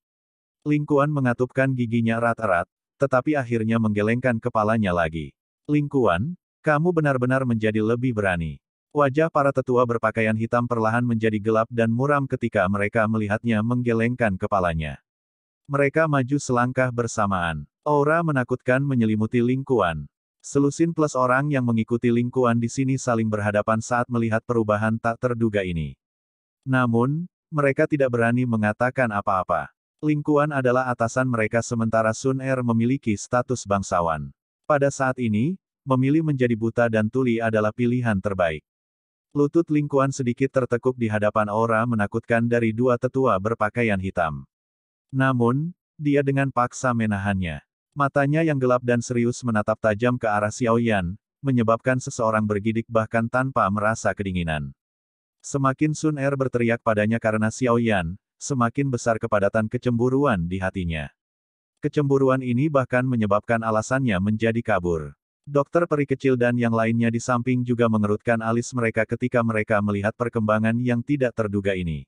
Lingkuan mengatupkan giginya erat-erat, tetapi akhirnya menggelengkan kepalanya lagi. Lingkuan, kamu benar-benar menjadi lebih berani. Wajah para tetua berpakaian hitam perlahan menjadi gelap dan muram ketika mereka melihatnya menggelengkan kepalanya. Mereka maju selangkah bersamaan. Aura menakutkan menyelimuti lingkuan. Selusin plus orang yang mengikuti lingkuan di sini saling berhadapan saat melihat perubahan tak terduga ini. Namun, mereka tidak berani mengatakan apa-apa. Lingkuan adalah atasan mereka sementara Sun Er memiliki status bangsawan. Pada saat ini, memilih menjadi buta dan tuli adalah pilihan terbaik. Lutut Lingkuan sedikit tertekuk di hadapan aura menakutkan dari dua tetua berpakaian hitam. Namun, dia dengan paksa menahannya. Matanya yang gelap dan serius menatap tajam ke arah Xiaoyan, menyebabkan seseorang bergidik bahkan tanpa merasa kedinginan. Semakin Sun Er berteriak padanya karena Xiaoyan, semakin besar kepadatan kecemburuan di hatinya. Kecemburuan ini bahkan menyebabkan alasannya menjadi kabur. Dokter peri kecil dan yang lainnya di samping juga mengerutkan alis mereka ketika mereka melihat perkembangan yang tidak terduga ini.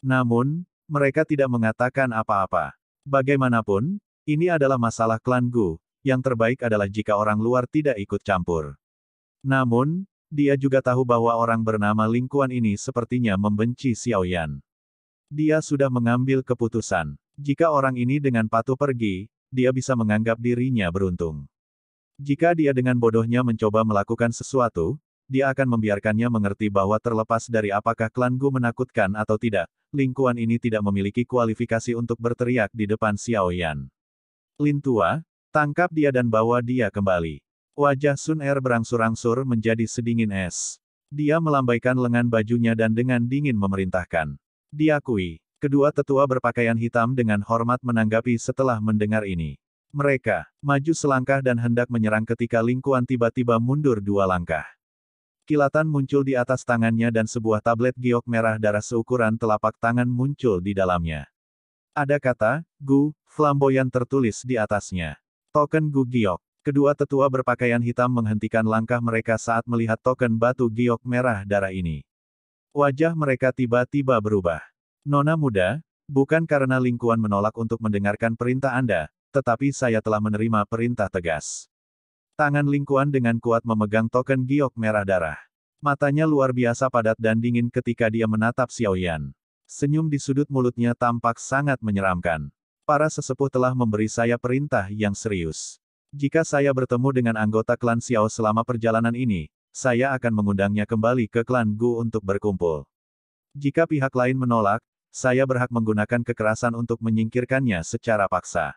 Namun, mereka tidak mengatakan apa-apa. Bagaimanapun, ini adalah masalah klan Gu, yang terbaik adalah jika orang luar tidak ikut campur. Namun, dia juga tahu bahwa orang bernama Lingkuan ini sepertinya membenci Xiaoyan. Dia sudah mengambil keputusan. Jika orang ini dengan patuh pergi, dia bisa menganggap dirinya beruntung. Jika dia dengan bodohnya mencoba melakukan sesuatu, dia akan membiarkannya mengerti bahwa terlepas dari apakah klan Gu menakutkan atau tidak, lingkungan ini tidak memiliki kualifikasi untuk berteriak di depan Xiao Yan. Lin Tua, tangkap dia dan bawa dia kembali. Wajah Sun Er berangsur-angsur menjadi sedingin es. Dia melambaikan lengan bajunya dan dengan dingin memerintahkan. Diakui. Kedua tetua berpakaian hitam dengan hormat menanggapi setelah mendengar ini. Mereka maju selangkah dan hendak menyerang ketika lingkuan tiba-tiba mundur dua langkah. Kilatan muncul di atas tangannya dan sebuah tablet giok merah darah seukuran telapak tangan muncul di dalamnya. Ada kata, Gu, flamboyan tertulis di atasnya. Token Gu Giok. Kedua tetua berpakaian hitam menghentikan langkah mereka saat melihat token batu giok merah darah ini. Wajah mereka tiba-tiba berubah. Nona muda, bukan karena lingkuan menolak untuk mendengarkan perintah Anda, tetapi saya telah menerima perintah tegas. Tangan lingkuan dengan kuat memegang token giok merah darah. Matanya luar biasa padat dan dingin ketika dia menatap Xiao Yan. Senyum di sudut mulutnya tampak sangat menyeramkan. Para sesepuh telah memberi saya perintah yang serius. Jika saya bertemu dengan anggota klan Xiao selama perjalanan ini, saya akan mengundangnya kembali ke klan Gu untuk berkumpul. Jika pihak lain menolak, saya berhak menggunakan kekerasan untuk menyingkirkannya secara paksa.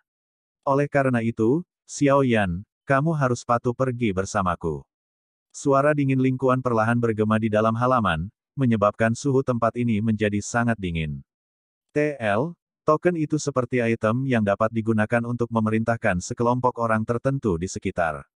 Oleh karena itu, Xiao Yan, kamu harus patuh pergi bersamaku. Suara dingin lingkuan perlahan bergema di dalam halaman, menyebabkan suhu tempat ini menjadi sangat dingin. TL, token itu seperti item yang dapat digunakan untuk memerintahkan sekelompok orang tertentu di sekitar.